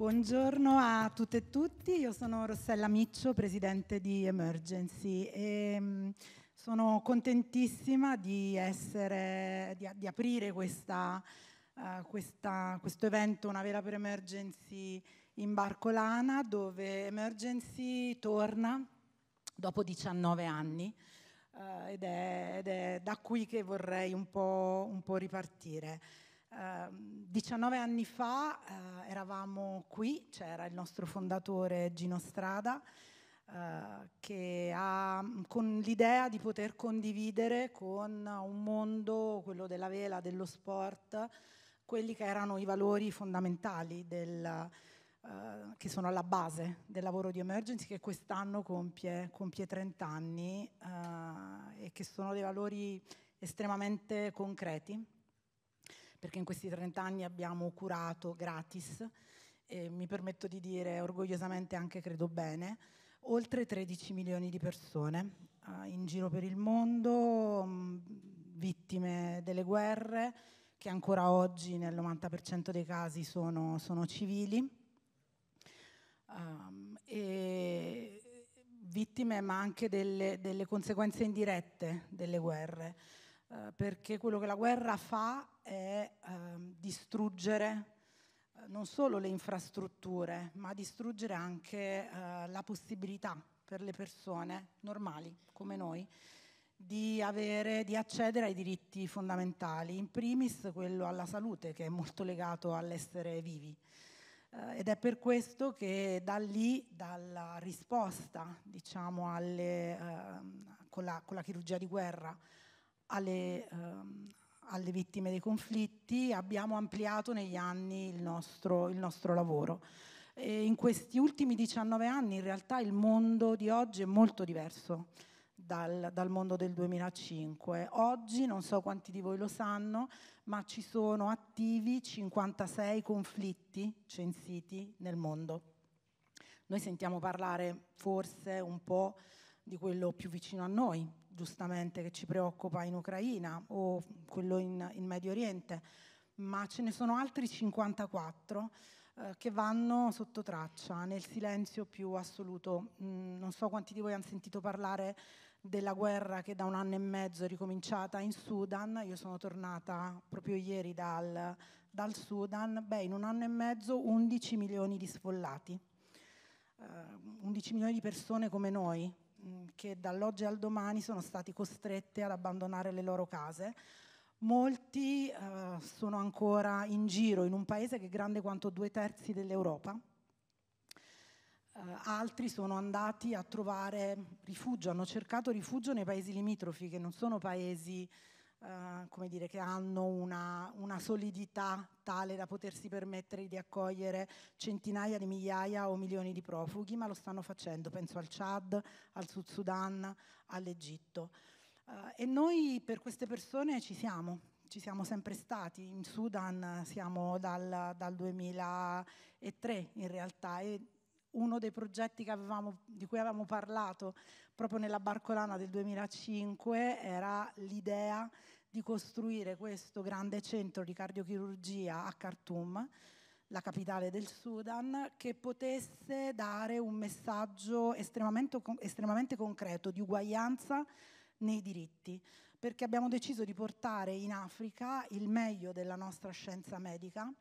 Buongiorno a tutte e tutti, io sono Rossella Miccio, presidente di Emergency e mm, sono contentissima di, essere, di, di aprire questa, uh, questa, questo evento Una Vela per Emergency in Barcolana dove Emergency torna dopo 19 anni uh, ed, è, ed, è, da qui che vorrei un po', un po ripartire. 19 ehm, anni fa eh, eravamo qui, c'era il nostro fondatore Gino Strada, eh, che ha con l'idea di poter condividere con un mondo, quello della vela, dello sport, quelli che erano i valori fondamentali del, uh, che sono alla base del lavoro di Emergency che quest'anno compie, compie 30 anni uh, e che sono dei valori estremamente concreti perché in questi 30 anni abbiamo curato gratis, e mi permetto di dire orgogliosamente anche credo bene, oltre 13 milioni di persone eh, in giro per il mondo, mh, mm, vittime delle guerre, che ancora oggi nel 90% dei casi sono, sono civili, um, vittime ma anche delle, delle conseguenze indirette delle guerre. Eh, perché quello che la guerra fa è ehm, distruggere eh, non solo le infrastrutture, ma distruggere anche eh, la possibilità per le persone normali come noi di, avere, di, accedere ai diritti fondamentali, in primis quello alla salute che è molto legato all'essere vivi. ed è per questo che da lì, dalla risposta diciamo, alle, eh, con, la, con, la, chirurgia di guerra alle, ehm, alle vittime dei conflitti, abbiamo ampliato negli anni il nostro, il nostro lavoro. E in questi ultimi 19 anni in realtà il mondo di oggi è molto diverso dal, dal, mondo del 2005. Oggi, non so quanti di voi lo sanno, ma ci sono attivi 56 conflitti censiti nel mondo. Noi sentiamo parlare forse un po' di quello più vicino a noi, giustamente che ci preoccupa in Ucraina o quello in, in Medio Oriente, ma ce ne sono altri 54 eh, che vanno sotto traccia, nel silenzio più assoluto. Mm, non so quanti di voi hanno sentito parlare della guerra che da un anno e mezzo è ricominciata in Sudan, io sono tornata proprio ieri dal, dal Sudan, beh in un anno e mezzo 11 milioni di sfollati, eh, 11 milioni di persone come noi, Mm, che dall'oggi al domani sono stati costretti ad abbandonare le loro case. Molti eh, sono ancora in giro in un paese che è grande quanto due terzi dell'Europa. Eh, altri sono andati a trovare rifugio, hanno cercato rifugio nei paesi limitrofi, che non sono paesi eh, come dire, che hanno una, una, solidità tale da potersi permettere di accogliere centinaia di migliaia o milioni di profughi, ma lo stanno facendo, penso al Chad, al Sud Sudan, all'Egitto. Eh, e noi per queste persone ci siamo, ci siamo sempre stati, in Sudan siamo dal, dal 2003 in realtà e uno dei progetti avevamo, di cui avevamo parlato proprio nella Barcolana del 2005 era l'idea di costruire questo grande centro di cardiochirurgia a Khartoum, la capitale del Sudan, che potesse dare un messaggio estremamente, estremamente concreto di uguaglianza nei diritti, perché abbiamo deciso di portare in Africa il meglio della nostra scienza medica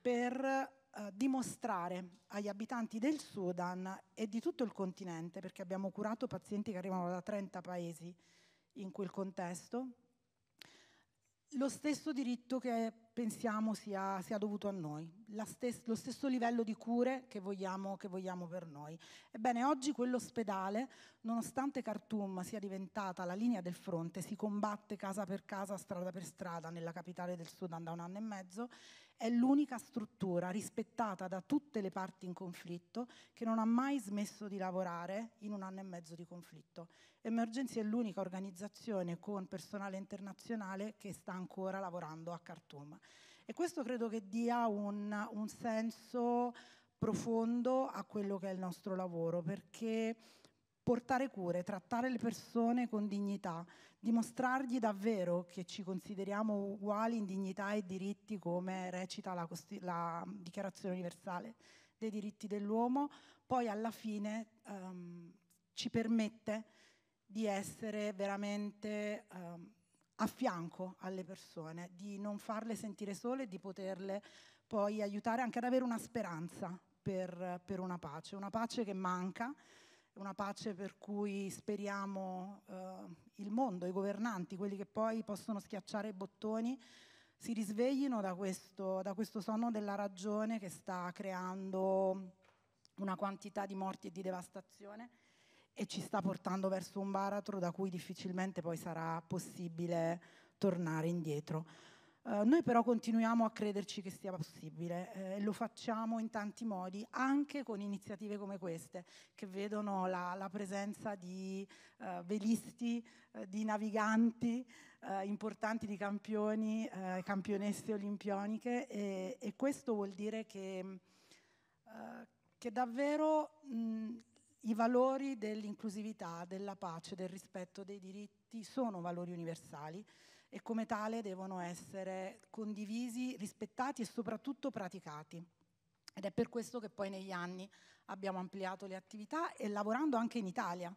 per eh, dimostrare agli abitanti del Sudan e di tutto il continente, perché abbiamo curato pazienti che arrivano da 30 paesi in quel contesto, lo stesso diritto che pensiamo sia, sia dovuto a noi, stes- lo stesso livello di cure che vogliamo, che vogliamo per noi. Ebbene, oggi quell'ospedale, nonostante Khartoum sia diventata la linea del fronte, si combatte casa per casa, strada per strada nella capitale del Sudan da un anno e mezzo è l'unica struttura rispettata da tutte le parti in conflitto che non ha mai smesso di lavorare in un anno e mezzo di conflitto. Emergency è l'unica organizzazione con personale internazionale che sta ancora lavorando a Khartoum. E questo credo che dia un, un senso profondo a quello che è il nostro lavoro, perché portare cure, trattare le persone con dignità, dimostrargli davvero che ci consideriamo uguali in dignità e diritti come recita la, la Dichiarazione universale dei diritti dell'uomo, poi alla fine um, ci permette di essere veramente um, a fianco alle persone, di non farle sentire sole e di poterle poi aiutare anche ad avere una speranza per, per una pace, una pace che manca una pace per cui speriamo eh, il mondo, i governanti, quelli che poi possono schiacciare i bottoni, si risveglino da questo, da questo sonno della ragione che sta creando una quantità di morti e di devastazione e ci sta portando verso un baratro da cui difficilmente poi sarà possibile tornare indietro. Eh, noi però continuiamo a crederci che sia possibile eh, e eh, lo facciamo in tanti modi, anche con iniziative come queste, che vedono la, la presenza di uh, velisti, uh, di naviganti importanti, di campioni, campionesse olimpioniche e, e, questo vuol dire che, che davvero mh, i valori dell'inclusività, della pace, del rispetto dei diritti sono valori universali e come tale devono essere condivisi, rispettati e soprattutto praticati. Ed è per questo che poi negli anni abbiamo ampliato le attività e lavorando anche in Italia.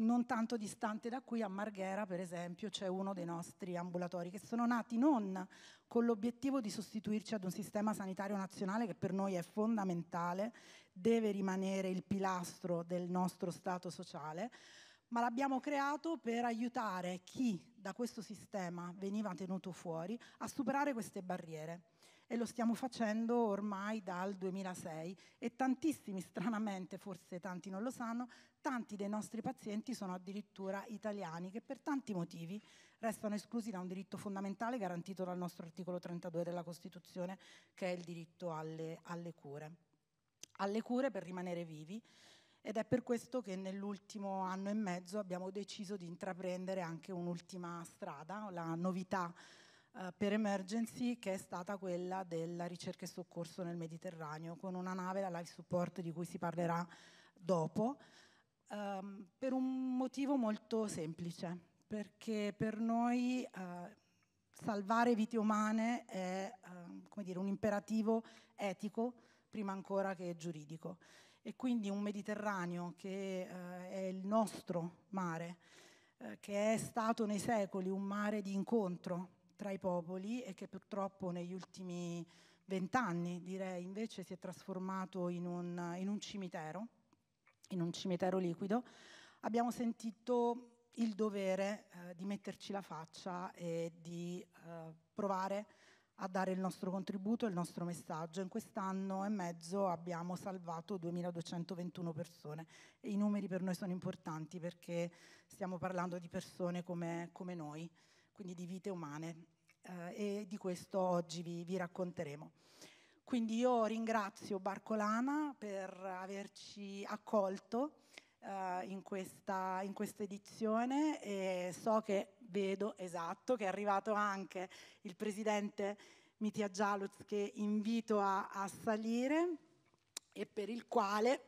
Non tanto distante da qui, a Marghera, per esempio, c'è uno dei nostri ambulatori che sono nati non con l'obiettivo di sostituirci ad un sistema sanitario nazionale che per noi è fondamentale, deve rimanere il pilastro del nostro Stato sociale, ma l'abbiamo creato per aiutare chi da questo sistema veniva tenuto fuori a superare queste barriere. E lo stiamo facendo ormai dal 2006 e tantissimi, stranamente, forse tanti non lo sanno, tanti dei nostri pazienti sono addirittura italiani che per tanti motivi restano esclusi da un diritto fondamentale garantito dal nostro articolo 32 della Costituzione, che è il diritto alle, alle cure. Alle cure per rimanere vivi ed è per questo che nell'ultimo anno e mezzo abbiamo deciso di intraprendere anche un'ultima strada, la novità eh, per Emergency che è stata quella della ricerca e soccorso nel Mediterraneo con una nave, la Life Support di cui si parlerà dopo, ehm, per un motivo molto semplice, perché per noi eh, salvare vite umane è eh, dire, un imperativo etico prima ancora che giuridico e quindi un Mediterraneo che eh, è il nostro mare, eh, che è stato nei secoli un mare di incontro tra i popoli e che purtroppo negli ultimi vent'anni direi invece si è trasformato in un, in un cimitero, in un cimitero liquido, abbiamo sentito il dovere eh, di metterci la faccia e di eh, provare a dare il nostro contributo e il nostro messaggio. In quest'anno e mezzo abbiamo salvato 2221 persone e i numeri per noi sono importanti perché stiamo parlando di persone come, come noi, quindi di vite umane eh, e di questo oggi vi, vi racconteremo. Quindi io ringrazio Barcolana per averci accolto Uh, in, questa, in, questa, edizione e so che vedo, esatto, che è arrivato anche il presidente Mitya Gialuz che invito a, a salire e per il quale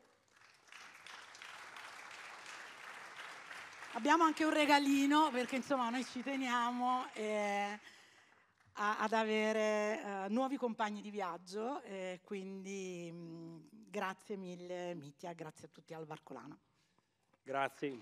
abbiamo anche un regalino perché insomma noi ci teniamo. E eh, ad avere uh, nuovi compagni di viaggio, eh, quindi mh, mm, grazie mille Mitya, grazie a tutti al Varcolana. Grazie.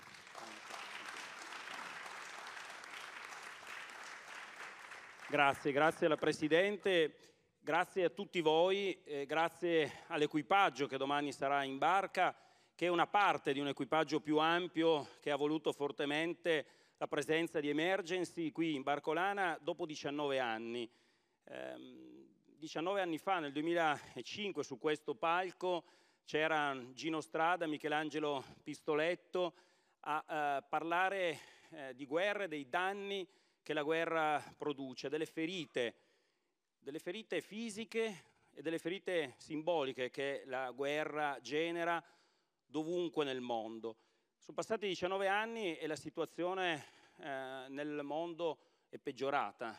Grazie, grazie alla Presidente, grazie a tutti voi, eh, grazie all'equipaggio che domani sarà in barca, che è una parte di un equipaggio più ampio che ha voluto fortemente la presenza di Emergency qui in Barcolana dopo 19 anni. Eh, 19 anni fa, nel 2005, su questo palco c'era Gino Strada, Michelangelo Pistoletto a eh, parlare eh, di guerre, dei danni che la guerra produce, delle ferite, delle ferite fisiche e delle ferite simboliche che la guerra genera dovunque nel mondo. Sono passati 19 anni e la situazione eh, nel mondo è peggiorata.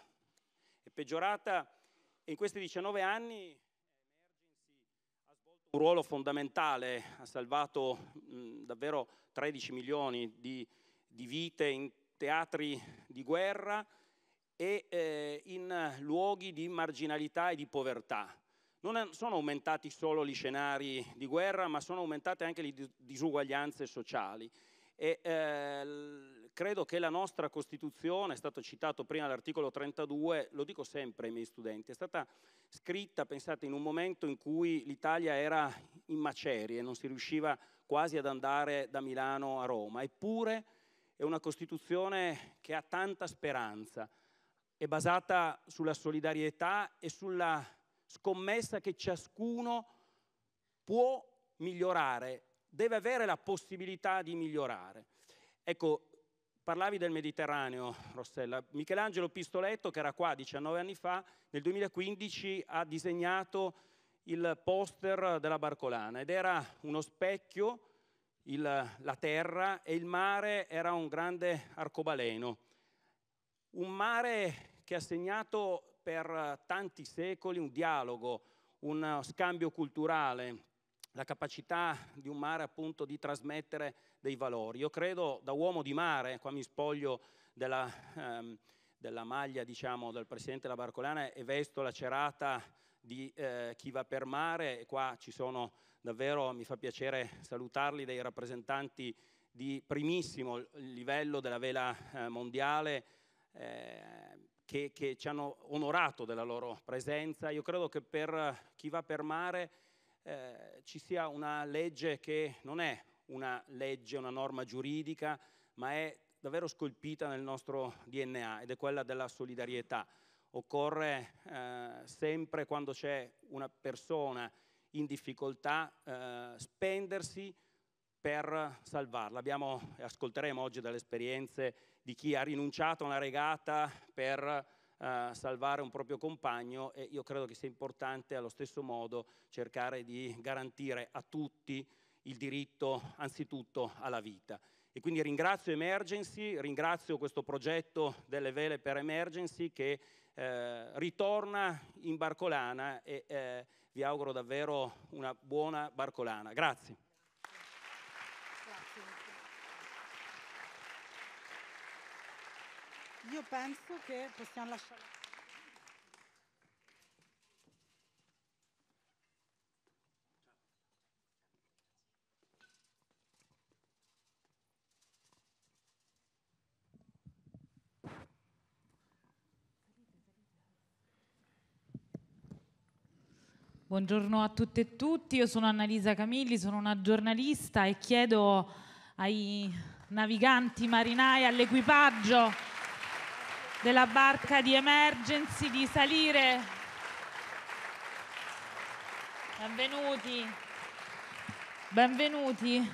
È peggiorata e in questi 19 anni ha svolto un ruolo fondamentale, ha salvato mh, davvero 13 milioni di, di vite in teatri di guerra e eh, in luoghi di marginalità e di povertà. Non sono aumentati solo gli scenari di guerra, ma sono aumentate anche le disuguaglianze sociali. E, eh, credo che la nostra Costituzione, è stato citato prima l'articolo 32, lo dico sempre ai miei studenti, è stata scritta, pensate, in un momento in cui l'Italia era in macerie, non si riusciva quasi ad andare da Milano a Roma, eppure è una Costituzione che ha tanta speranza, è basata sulla solidarietà e sulla scommessa che ciascuno può migliorare, deve avere la possibilità di migliorare. Ecco, parlavi del Mediterraneo, Rossella. Michelangelo Pistoletto, che era qua 19 anni fa, nel 2015 ha disegnato il poster della Barcolana ed era uno specchio il, la terra e il mare era un grande arcobaleno, un mare che ha segnato per tanti secoli un dialogo, un scambio culturale, la capacità di un mare appunto di trasmettere dei valori. Io credo da uomo di mare, qua mi spoglio della, ehm, della maglia diciamo, del presidente della Barcolana e vesto la cerata di eh, chi va per mare, e qua ci sono davvero, mi fa piacere salutarli, dei rappresentanti di primissimo livello della vela eh, mondiale eh, che, che, ci hanno onorato della loro presenza. Io credo che per chi va per mare eh, ci sia una legge che non è una legge, una norma giuridica, ma è davvero scolpita nel nostro DNA ed è quella della solidarietà occorre eh, sempre quando c'è una persona in difficoltà eh, spendersi per salvarla. Abbiamo, ascolteremo oggi dalle esperienze di chi ha rinunciato a una regata per eh, salvare un proprio compagno e io credo che sia importante allo stesso modo cercare di garantire a tutti il diritto anzitutto alla vita. E quindi ringrazio Emergency, ringrazio questo progetto delle vele per Emergency che eh, ritorna in Barcolana e eh, vi auguro davvero una buona Barcolana. Grazie. Io penso che possiamo lasciare... Buongiorno a tutte e tutti, io sono Annalisa Camilli, sono una giornalista e chiedo ai naviganti, marinai, all'equipaggio della barca di emergency di salire. Benvenuti, benvenuti.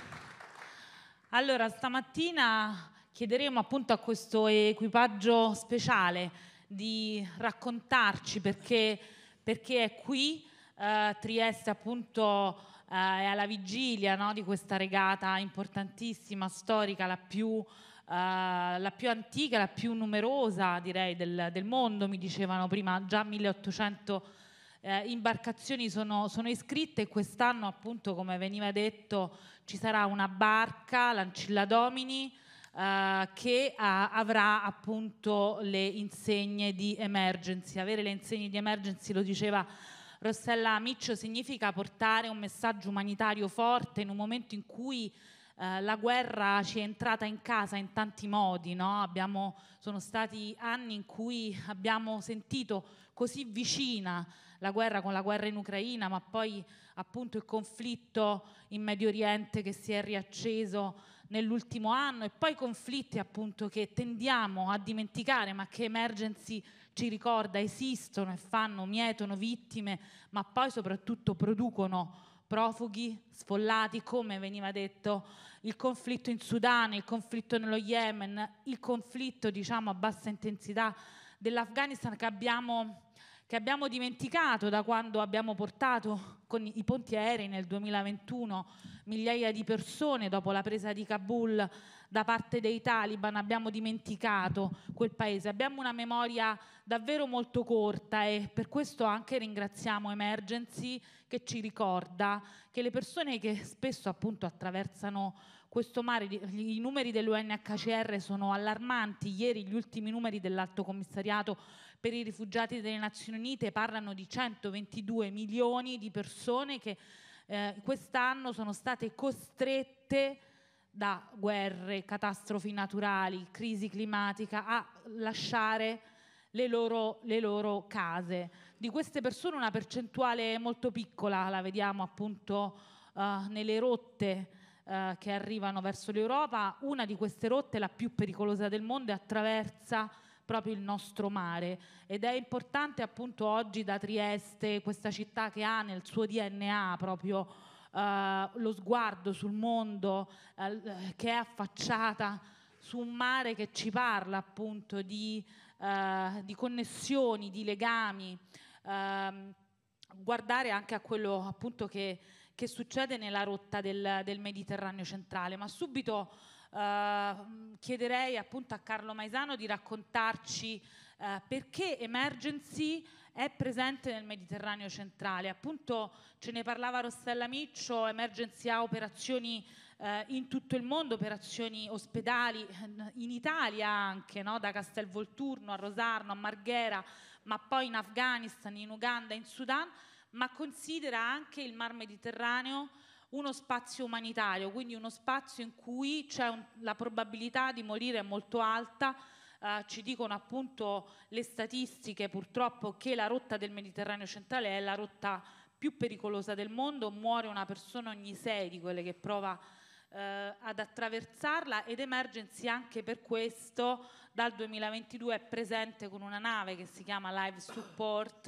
Allora, stamattina chiederemo appunto a questo equipaggio speciale di raccontarci perché, perché è qui eh, Trieste appunto eh, è alla vigilia no, di questa regata importantissima, storica, la più... Uh, la più antica, la più numerosa direi del, del mondo, mi dicevano prima già 1800 eh, imbarcazioni sono, sono iscritte e quest'anno appunto come veniva detto ci sarà una barca, l'Ancilla Domini, uh, che uh, avrà appunto le insegne di emergency. Avere le insegne di emergency, lo diceva Rossella Miccio significa portare un messaggio umanitario forte in un momento in cui eh, la guerra ci è entrata in casa in tanti modi, no? abbiamo, sono stati anni in cui abbiamo sentito così vicina la guerra con la guerra in Ucraina, ma poi appunto il conflitto in Medio Oriente che si è riacceso nell'ultimo anno e poi conflitti appunto che tendiamo a dimenticare ma che Emergency ci ricorda esistono e fanno, mietono vittime ma poi soprattutto producono profughi, sfollati, come veniva detto, il conflitto in Sudan, il conflitto nello Yemen, il conflitto diciamo a bassa intensità dell'Afghanistan che abbiamo che abbiamo dimenticato da quando abbiamo portato con i ponti aerei nel 2021 migliaia di persone dopo la presa di Kabul da parte dei taliban, abbiamo dimenticato quel paese, abbiamo una memoria davvero molto corta e per questo anche ringraziamo Emergency che ci ricorda che le persone che spesso appunto attraversano questo mare, i numeri dell'UNHCR sono allarmanti, ieri gli ultimi numeri dell'Alto Commissariato per i rifugiati delle Nazioni Unite parlano di 122 milioni di persone che eh, quest'anno sono state costrette da guerre, catastrofi naturali, crisi climatica a lasciare le loro, le loro case. Di queste persone una percentuale molto piccola, la vediamo appunto uh, nelle rotte uh, che arrivano verso l'Europa, una di queste rotte, la più pericolosa del mondo, attraversa proprio il nostro mare ed è importante appunto oggi da Trieste, questa città che ha nel suo DNA proprio eh, lo sguardo sul mondo eh, che è affacciata su un mare che ci parla appunto di, eh, di connessioni, di legami, ehm, guardare anche a quello appunto che, che succede nella rotta del, del Mediterraneo centrale, ma subito Ehm, chiederei appunto a Carlo Maisano di raccontarci uh, perché Emergency è presente nel Mediterraneo centrale. Appunto ce ne parlava Rossella Miccio, Emergency ha operazioni eh, in tutto il mondo, operazioni ospedali, eh, in Italia anche, no? da Castelvolturno a Rosarno a Marghera, ma poi in Afghanistan, in Uganda, in Sudan, ma considera anche il Mar Mediterraneo uno spazio umanitario, quindi uno spazio in cui un, la probabilità di morire è molto alta, eh, ci dicono appunto le statistiche purtroppo che la rotta del Mediterraneo centrale è la rotta più pericolosa del mondo, muore una persona ogni sei di quelle che prova eh, ad attraversarla ed Emergency anche per questo dal 2022 è presente con una nave che si chiama Live Support,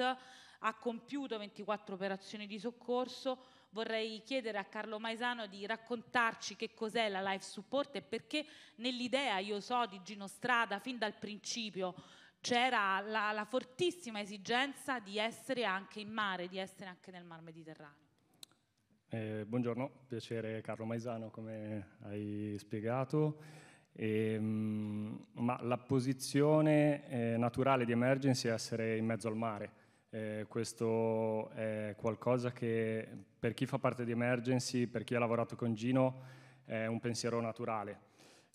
ha compiuto 24 operazioni di soccorso, vorrei chiedere a Carlo Maisano di raccontarci che cos'è la life support e perché nell'idea io so di Gino Strada fin dal principio c'era la, la, fortissima esigenza di essere anche in mare, di essere anche nel Mar Mediterraneo. Eh, buongiorno, piacere Carlo Maisano come hai spiegato. E, ehm, ma la posizione eh, naturale di Emergency è essere in mezzo al mare. Eh, questo è qualcosa che per chi fa parte di Emergency, per chi ha lavorato con Gino, è un pensiero naturale.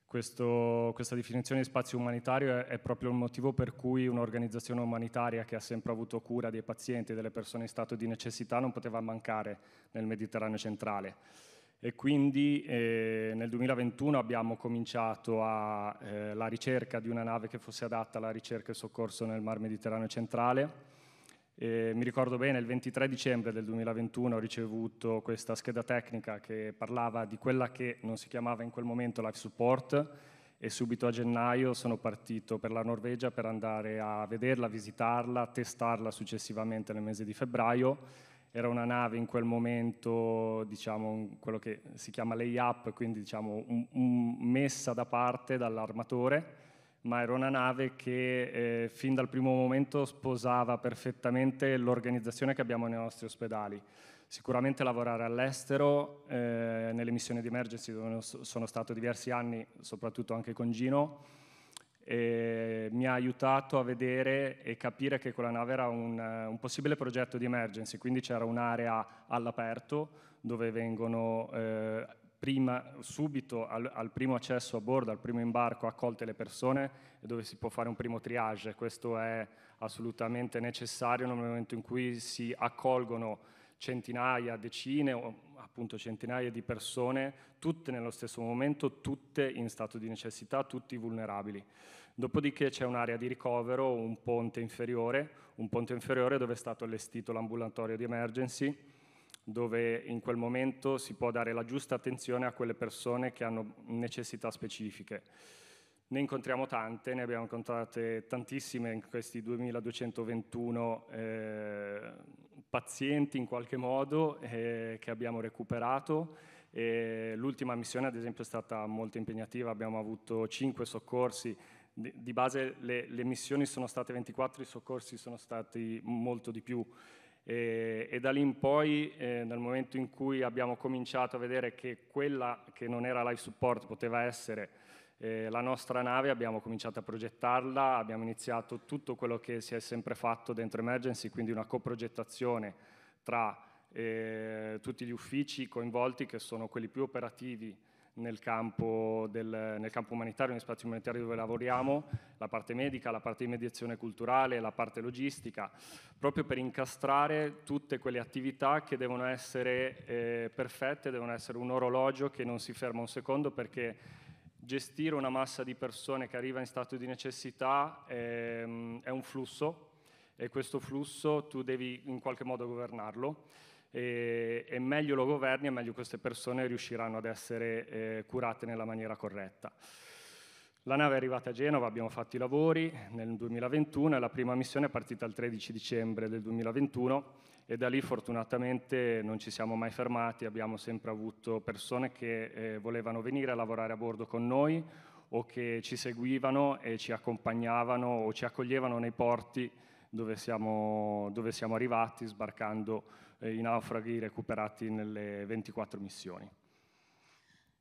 Questo, questa definizione di spazio umanitario è, è, proprio il motivo per cui un'organizzazione umanitaria che ha sempre avuto cura dei pazienti e delle persone in stato di necessità non poteva mancare nel Mediterraneo centrale. E quindi eh, nel 2021 abbiamo cominciato a, eh, la ricerca di una nave che fosse adatta alla ricerca e soccorso nel Mar Mediterraneo centrale e mi ricordo bene, il 23 dicembre del 2021 ho ricevuto questa scheda tecnica che parlava di quella che non si chiamava in quel momento Life Support e subito a gennaio sono partito per la Norvegia per andare a vederla, visitarla, testarla successivamente nel mese di febbraio. Era una nave in quel momento, diciamo, quello che si chiama lay-up, quindi diciamo, un, un messa da parte dall'armatore ma era una nave che eh, fin dal primo momento sposava perfettamente l'organizzazione che abbiamo nei nostri ospedali. Sicuramente lavorare all'estero, eh, nelle missioni di emergency dove sono stato diversi anni, soprattutto anche con Gino, eh, mi ha aiutato a vedere e capire che quella nave era un, un possibile progetto di emergency, quindi c'era un'area all'aperto dove vengono eh, prima, subito al, al, primo accesso a bordo, al primo imbarco, accolte le persone e dove si può fare un primo triage. Questo è assolutamente necessario nel momento in cui si accolgono centinaia, decine o appunto centinaia di persone, tutte nello stesso momento, tutte in stato di necessità, tutti vulnerabili. Dopodiché c'è un'area di ricovero, un ponte inferiore, un ponte inferiore dove è stato allestito l'ambulatorio di emergency, dove in quel momento si può dare la giusta attenzione a quelle persone che hanno necessità specifiche. Ne incontriamo tante, ne abbiamo incontrate tantissime in questi 2221 eh, pazienti in qualche modo eh, che abbiamo recuperato. E l'ultima missione ad esempio è stata molto impegnativa, abbiamo avuto 5 soccorsi di base le, le, missioni sono state 24, i soccorsi sono stati molto di più. E, e, da lì in poi, eh, dal momento in cui abbiamo cominciato a vedere che quella che non era live support poteva essere eh, la nostra nave, abbiamo cominciato a progettarla, abbiamo iniziato tutto quello che si è sempre fatto dentro Emergency, quindi una coprogettazione tra eh, tutti gli uffici coinvolti che sono quelli più operativi nel campo, del, nel campo umanitario, negli spazi umanitari dove lavoriamo, la parte medica, la parte di mediazione culturale, la parte logistica, proprio per incastrare tutte quelle attività che devono essere eh, perfette, devono essere un orologio che non si ferma un secondo perché gestire una massa di persone che arriva in stato di necessità ehm, è un flusso e questo flusso tu devi in qualche modo governarlo e, e meglio lo governi e meglio queste persone riusciranno ad essere eh, curate nella maniera corretta. La nave è arrivata a Genova, abbiamo fatto i lavori nel 2021 e la prima missione è partita il 13 dicembre del 2021 e da lì fortunatamente non ci siamo mai fermati, abbiamo sempre avuto persone che eh, volevano venire a lavorare a bordo con noi o che ci seguivano e ci accompagnavano o ci accoglievano nei porti dove siamo, dove siamo arrivati sbarcando eh, i naufraghi recuperati nelle 24 missioni.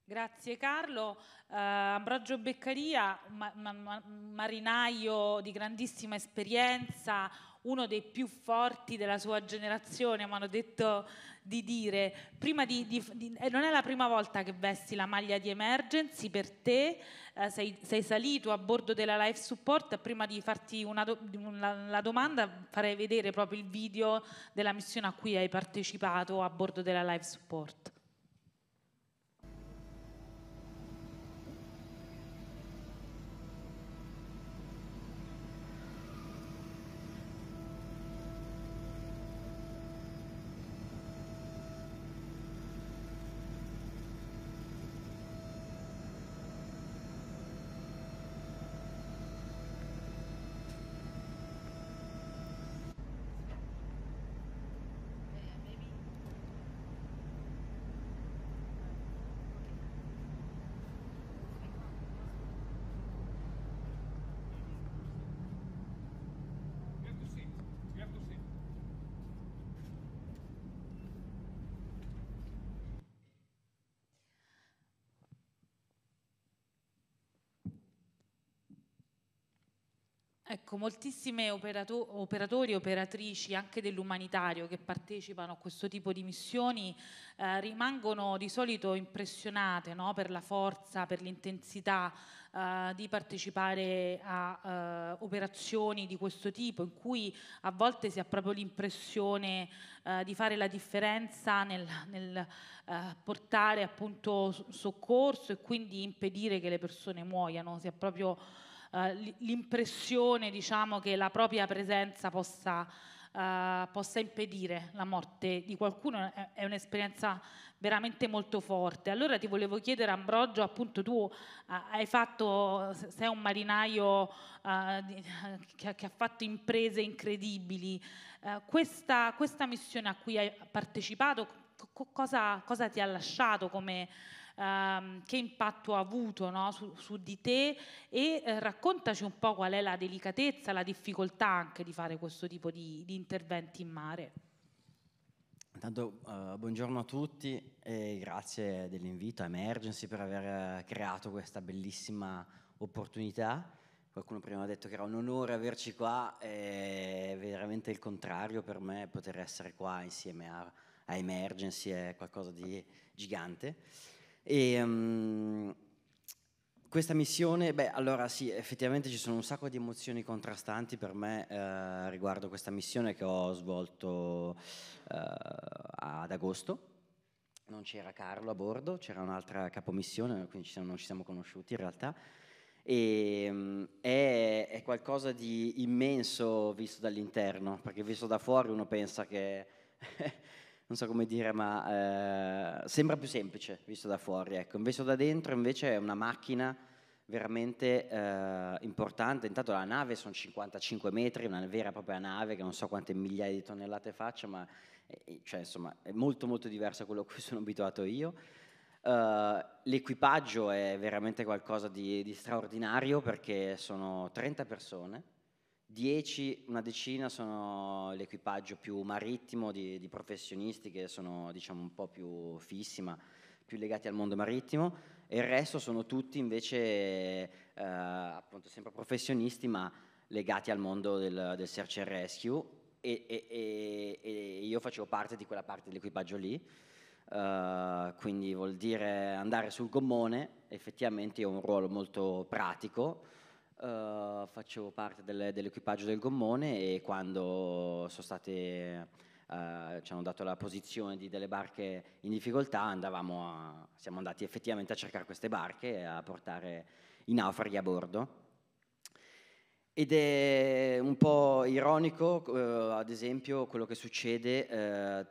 Grazie Carlo. Uh, Ambrogio Beccaria, un ma, ma, marinaio di grandissima esperienza, uno dei più forti della sua generazione, mi hanno detto di dire, di, di, di, eh, non è la prima volta che vesti la maglia di emergency per te, eh, sei, sei, salito a bordo della live support, prima di farti una, una, la domanda farei vedere proprio il video della missione a cui hai partecipato a bordo della live support. Ecco, moltissime operato operatori e operatrici anche dell'umanitario che partecipano a questo tipo di missioni eh, rimangono di solito impressionate no? per la forza, per l'intensità eh, di partecipare a eh, operazioni di questo tipo in cui a volte si ha proprio l'impressione eh, di fare la differenza nel, nel eh, portare appunto soccorso e quindi impedire che le persone muoiano, si ha proprio eh, l'impressione diciamo, che la propria presenza possa, eh, possa, impedire la morte di qualcuno è, è un'esperienza veramente molto forte. Allora ti volevo chiedere, Ambrogio, appunto tu eh, hai fatto, sei un marinaio uh, che, che, ha fatto imprese incredibili, uh, questa, questa, missione a cui hai partecipato, co- cosa, cosa, ti ha lasciato come, ehm, che impatto ha avuto no? su, su, di te e eh, raccontaci un po' qual è la delicatezza, la difficoltà anche di fare questo tipo di, di interventi in mare. Intanto uh, buongiorno a tutti e grazie dell'invito a Emergency per aver eh, creato questa bellissima opportunità. Qualcuno prima ha detto che era un onore averci qua, è veramente il contrario per me, poter essere qua insieme a, a Emergency è qualcosa di gigante. E, um, questa missione, beh, allora sì, effettivamente ci sono un sacco di emozioni contrastanti per me eh, riguardo questa missione che ho svolto eh, ad agosto. Non c'era Carlo a bordo, c'era un'altra capomissione, quindi ci siamo, non ci siamo conosciuti in realtà. E, um, è, è, qualcosa di immenso visto dall'interno, perché visto da fuori uno pensa che non so come dire, ma eh, sembra più semplice visto da fuori, ecco. Visto da dentro invece è una macchina veramente eh, importante, intanto la nave sono 55 metri, una vera e propria nave che non so quante migliaia di tonnellate faccia, ma eh, cioè, insomma, è molto molto diversa da quello a cui sono abituato io. Uh, l'equipaggio è veramente qualcosa di, di straordinario perché sono 30 persone, 10, una decina sono l'equipaggio più marittimo di, di professionisti che sono diciamo, un po' più fissi ma più legati al mondo marittimo e il resto sono tutti invece eh, appunto sempre professionisti ma legati al mondo del, del search and rescue e, e, e, e, io facevo parte di quella parte dell'equipaggio lì Uh, quindi vuol dire andare sul gommone, effettivamente è un ruolo molto pratico, Uh, facevo parte del, dell'equipaggio del gommone e quando sono state, uh, ci hanno dato la posizione di delle barche in difficoltà a, siamo andati effettivamente a cercare queste barche e a portare i naufraghi a bordo. Ed è un po' ironico, uh, ad esempio, quello che succede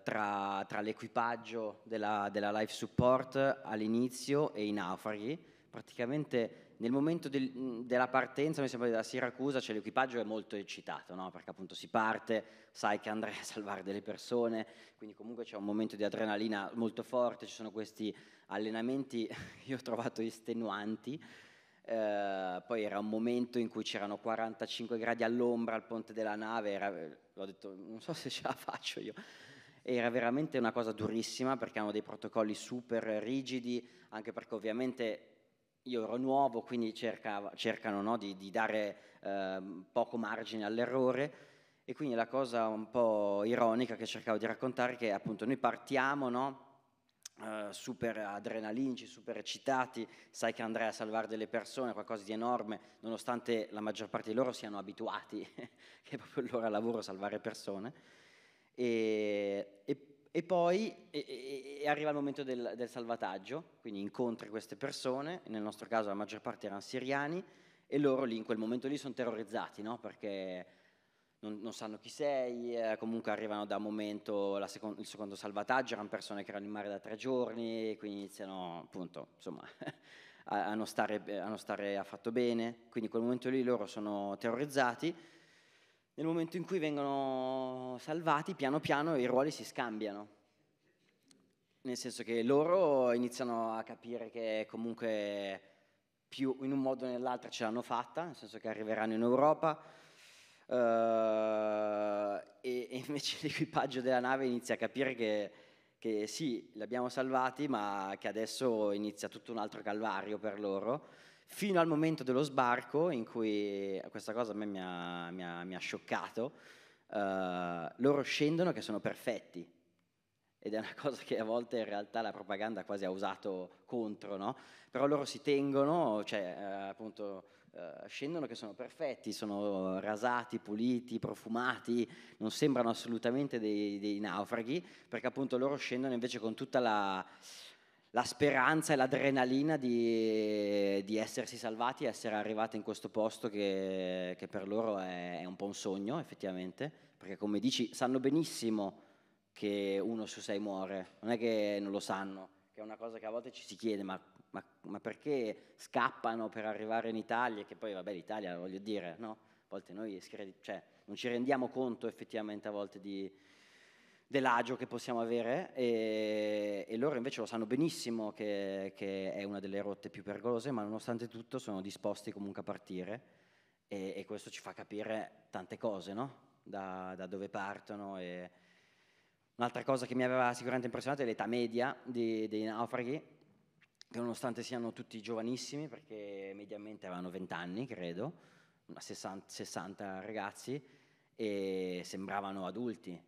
tra, tra, l'equipaggio della, della life support all'inizio e i naufraghi. Praticamente nel momento del, della partenza, mi sembra da Siracusa, cioè l'equipaggio è molto eccitato, no? perché appunto si parte, sai che andrai a salvare delle persone, quindi comunque c'è un momento di adrenalina molto forte, ci sono questi allenamenti, io ho trovato estenuanti, eh, poi era un momento in cui c'erano 45 gradi all'ombra al ponte della nave, era, ho detto non so se ce la faccio io, era veramente una cosa durissima perché hanno dei protocolli super rigidi, anche perché ovviamente io ero nuovo, quindi cercavo, cercano no, di, di, dare eh, poco margine all'errore. E quindi la cosa un po' ironica che cercavo di raccontare è che appunto noi partiamo, no? Uh, super adrenalinici, super eccitati, sai che andrai a salvare delle persone, qualcosa di enorme, nonostante la maggior parte di loro siano abituati, che è proprio il loro lavoro salvare persone. E, e e poi e, e arriva il momento del, del, salvataggio, quindi incontri queste persone, nel nostro caso la maggior parte erano siriani, e loro lì in quel momento lì sono terrorizzati, no? perché non, non, sanno chi sei, eh, comunque arrivano da un momento second, il secondo salvataggio, erano persone che erano in mare da tre giorni, quindi iniziano appunto insomma, a, a, non stare, a non stare affatto bene, quindi in quel momento lì loro sono terrorizzati nel momento in cui vengono salvati, piano piano i ruoli si scambiano. Nel senso che loro iniziano a capire che comunque più in un modo o nell'altro ce l'hanno fatta, nel senso che arriveranno in Europa, uh, e, e, invece l'equipaggio della nave inizia a capire che, che sì, li abbiamo salvati, ma che adesso inizia tutto un altro calvario per loro fino al momento dello sbarco, in cui questa cosa a me mi ha, mi ha, mi ha scioccato, eh, loro scendono che sono perfetti. Ed è una cosa che a volte in realtà la propaganda quasi ha usato contro, no? Però loro si tengono, cioè eh, appunto eh, scendono che sono perfetti, sono rasati, puliti, profumati, non sembrano assolutamente dei, dei naufraghi, perché appunto loro scendono invece con tutta la la speranza e l'adrenalina di, di, essersi salvati, essere arrivati in questo posto che, che per loro è, è, un po' un sogno effettivamente, perché come dici sanno benissimo che uno su sei muore, non è che non lo sanno, che è una cosa che a volte ci si chiede, ma, ma, ma perché scappano per arrivare in Italia, che poi vabbè l'Italia voglio dire, no? A volte noi cioè, non ci rendiamo conto effettivamente a volte di, dell'agio che possiamo avere e, e, loro invece lo sanno benissimo che, che, è una delle rotte più pericolose, ma nonostante tutto sono disposti comunque a partire e, e questo ci fa capire tante cose, no? da, da, dove partono. E... Un'altra cosa che mi aveva sicuramente impressionato è l'età media di, dei naufraghi, che nonostante siano tutti giovanissimi, perché mediamente avevano 20 anni, credo, 60, 60 ragazzi, e sembravano adulti,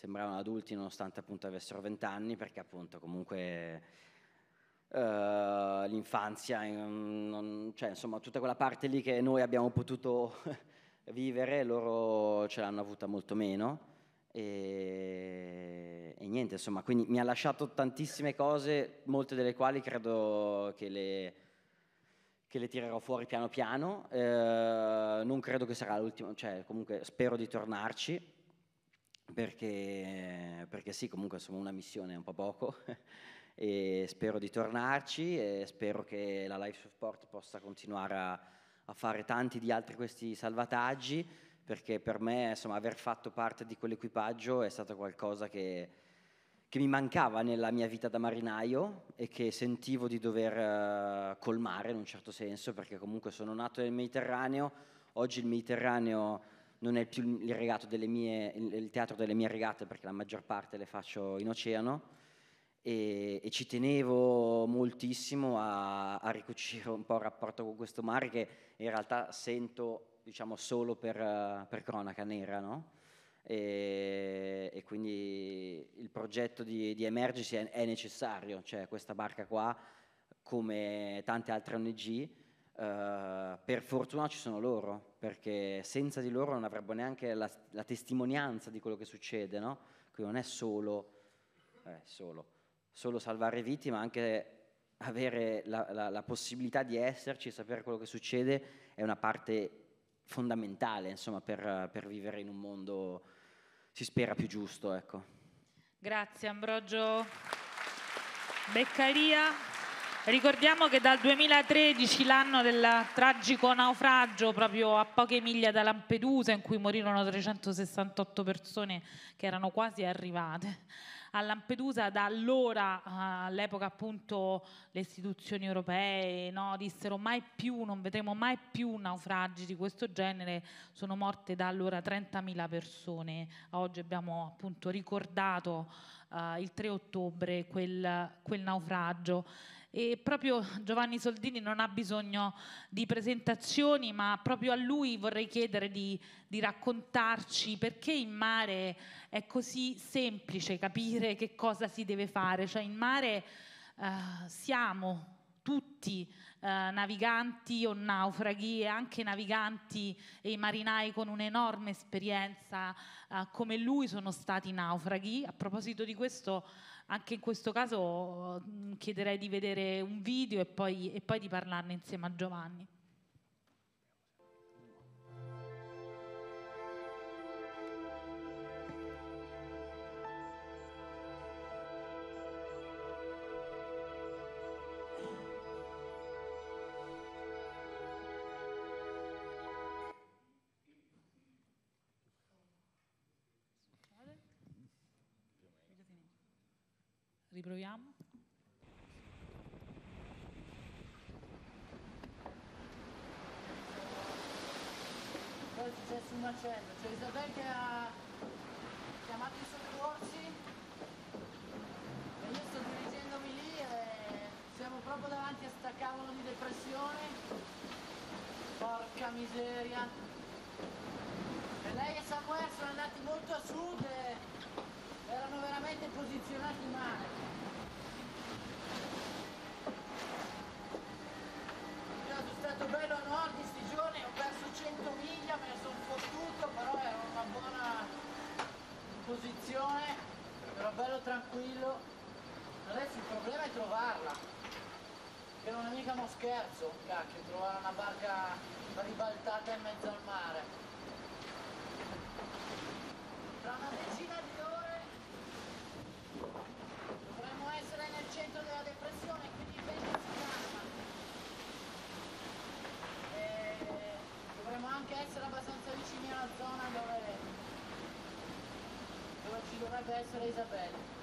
sembravano adulti nonostante appunto avessero vent'anni, perché appunto comunque uh, l'infanzia, eh, non, cioè insomma tutta quella parte lì che noi abbiamo potuto vivere, loro ce l'hanno avuta molto meno. E, e, niente, insomma, quindi mi ha lasciato tantissime cose, molte delle quali credo che le, che le tirerò fuori piano piano. Eh, non credo che sarà l'ultimo, cioè comunque spero di tornarci perché, perché sì, comunque insomma una missione è un po' poco e spero di tornarci e spero che la Life Support possa continuare a, a fare tanti di altri questi salvataggi perché per me insomma, aver fatto parte di quell'equipaggio è stato qualcosa che, che, mi mancava nella mia vita da marinaio e che sentivo di dover eh, colmare in un certo senso perché comunque sono nato nel Mediterraneo, oggi il Mediterraneo non è più il, regato delle mie, il teatro delle mie regate perché la maggior parte le faccio in oceano e, e ci tenevo moltissimo a, a, ricucire un po' il rapporto con questo mare che in realtà sento diciamo solo per, per cronaca nera no? E, e, quindi il progetto di, di Emergency è, è necessario, cioè questa barca qua come tante altre ONG Uh, per fortuna ci sono loro, perché senza di loro non avrebbero neanche la, la testimonianza di quello che succede, no? Quindi non è solo, eh, solo, solo salvare vite, ma anche avere la, la, la possibilità di esserci e sapere quello che succede è una parte fondamentale, insomma, per, per vivere in un mondo, si spera, più giusto, ecco. Grazie Ambrogio Beccaria. Ricordiamo che dal 2013, l'anno del tragico naufragio, proprio a poche miglia da Lampedusa, in cui morirono 368 persone che erano quasi arrivate, a Lampedusa da allora, eh, all'epoca appunto le istituzioni europee no, dissero mai più, non vedremo mai più naufragi di questo genere, sono morte da allora 30.000 persone, oggi abbiamo appunto ricordato uh, il 3 ottobre quel, quel naufragio e proprio Giovanni Soldini non ha bisogno di presentazioni, ma proprio a lui vorrei chiedere di, di raccontarci perché in mare è così semplice capire che cosa si deve fare. Cioè in mare eh, siamo tutti eh, naviganti o naufraghi e anche naviganti e marinai con un'enorme esperienza eh, come lui sono stati naufraghi. A proposito di questo anche in questo caso chiederei di vedere un video e poi, e poi di parlarne insieme a Giovanni. שקרויים? scherzo, cacchio, trovare una barca ribaltata in mezzo al mare. Tra una decina di ore dovremmo essere nel centro della depressione, quindi bene si calma. E dovremmo anche essere abbastanza vicini alla zona dove, dove ci dovrebbe essere Isabella.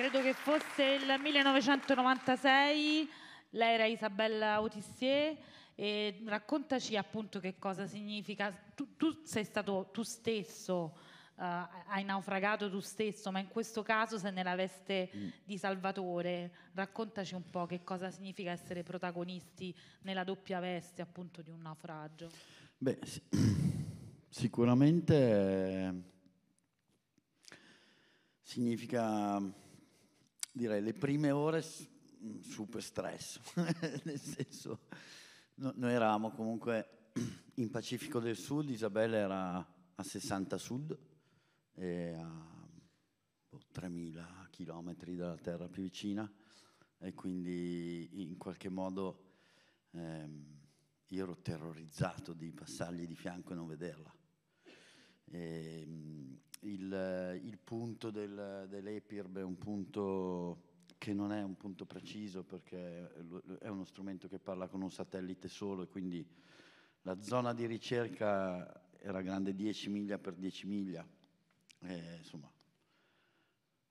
credo che fosse il 1996, lei era Isabella Autissier e raccontaci appunto che cosa significa, tu, tu sei stato tu stesso, uh, hai naufragato tu stesso, ma in questo caso sei nella veste mm. di salvatore, raccontaci un po' che cosa significa essere protagonisti nella doppia veste appunto di un naufragio. Beh, sicuramente eh, significa direi le prime ore mm, super stress, nel senso no, noi eravamo comunque in Pacifico del Sud, Isabella era a 60 sud, e a boh, 3000 km dalla terra più vicina e quindi in qualche modo ehm, io ero terrorizzato di passargli di fianco e non vederla. Eh, il, il, punto del, dell'EPIRB è un punto che non è un punto preciso perché è uno strumento che parla con un satellite solo e quindi la zona di ricerca era grande 10 miglia per 10 miglia, e, eh, insomma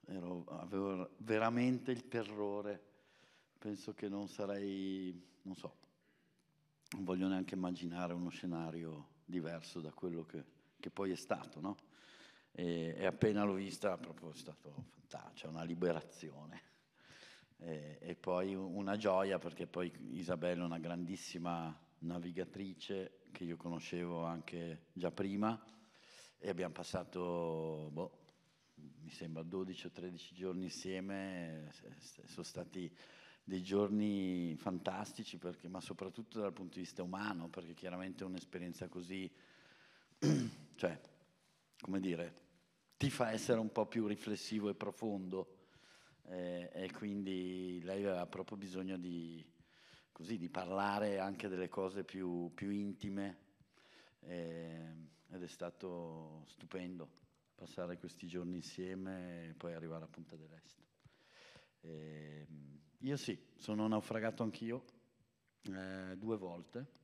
ero, avevo veramente il terrore, penso che non sarei, non so, non voglio neanche immaginare uno scenario diverso da quello che che poi è stato, no? E, e appena l'ho vista proprio è stato fantastico, cioè una liberazione. E, e, poi una gioia perché poi Isabella è una grandissima navigatrice che io conoscevo anche già prima e abbiamo passato, boh, mi sembra 12 o 13 giorni insieme, sono stati dei giorni fantastici, perché, ma soprattutto dal punto di vista umano, perché chiaramente un'esperienza così cioè, come dire, ti fa essere un po' più riflessivo e profondo eh, e quindi lei aveva proprio bisogno di, così, di parlare anche delle cose più, più intime eh, ed è stato stupendo passare questi giorni insieme e poi arrivare a Punta dell'Est. Eh, io sì, sono naufragato anch'io eh, due volte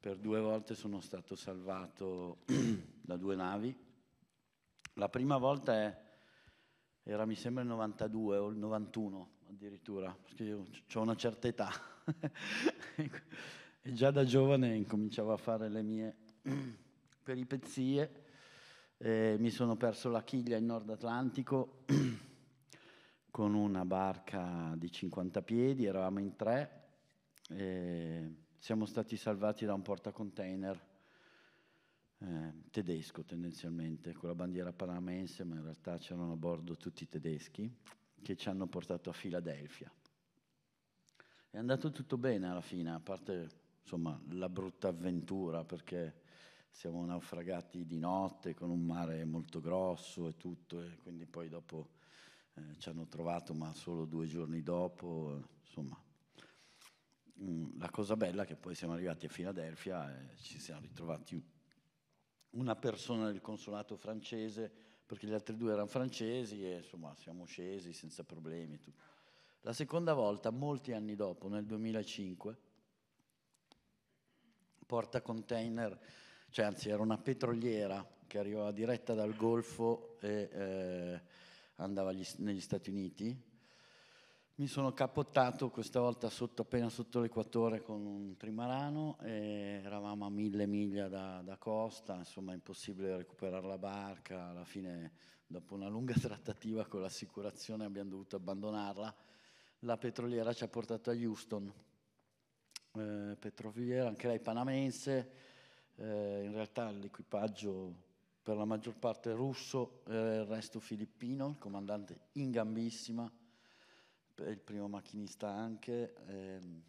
per due volte sono stato salvato da due navi. La prima volta è, era mi sembra il 92 o il 91 addirittura, perché io ho una certa età. e già da giovane incominciavo a fare le mie peripezie. E mi sono perso la chiglia in Nord Atlantico con una barca di 50 piedi, eravamo in tre. E siamo stati salvati da un portacontainer eh, tedesco tendenzialmente, con la bandiera panamense, ma in realtà c'erano a bordo tutti i tedeschi, che ci hanno portato a Filadelfia. È andato tutto bene alla fine, a parte insomma, la brutta avventura, perché siamo naufragati di notte con un mare molto grosso e tutto, e quindi poi dopo eh, ci hanno trovato, ma solo due giorni dopo, insomma, la cosa bella è che poi siamo arrivati a Filadelfia e ci siamo ritrovati una persona del consolato francese, perché gli altri due erano francesi e insomma siamo scesi senza problemi. La seconda volta, molti anni dopo, nel 2005, porta container, cioè anzi era una petroliera che arrivava diretta dal Golfo e eh, andava negli Stati Uniti, mi sono capottato questa volta sotto, appena sotto l'equatore con un trimarano, eravamo a mille miglia da, da costa, insomma impossibile recuperare la barca, alla fine dopo una lunga trattativa con l'assicurazione abbiamo dovuto abbandonarla, la petroliera ci ha portato a Houston, eh, petroliera anche lei panamense, eh, in realtà l'equipaggio per la maggior parte russo, eh, il resto filippino, il comandante in gambissima il primo macchinista anche. Ehm,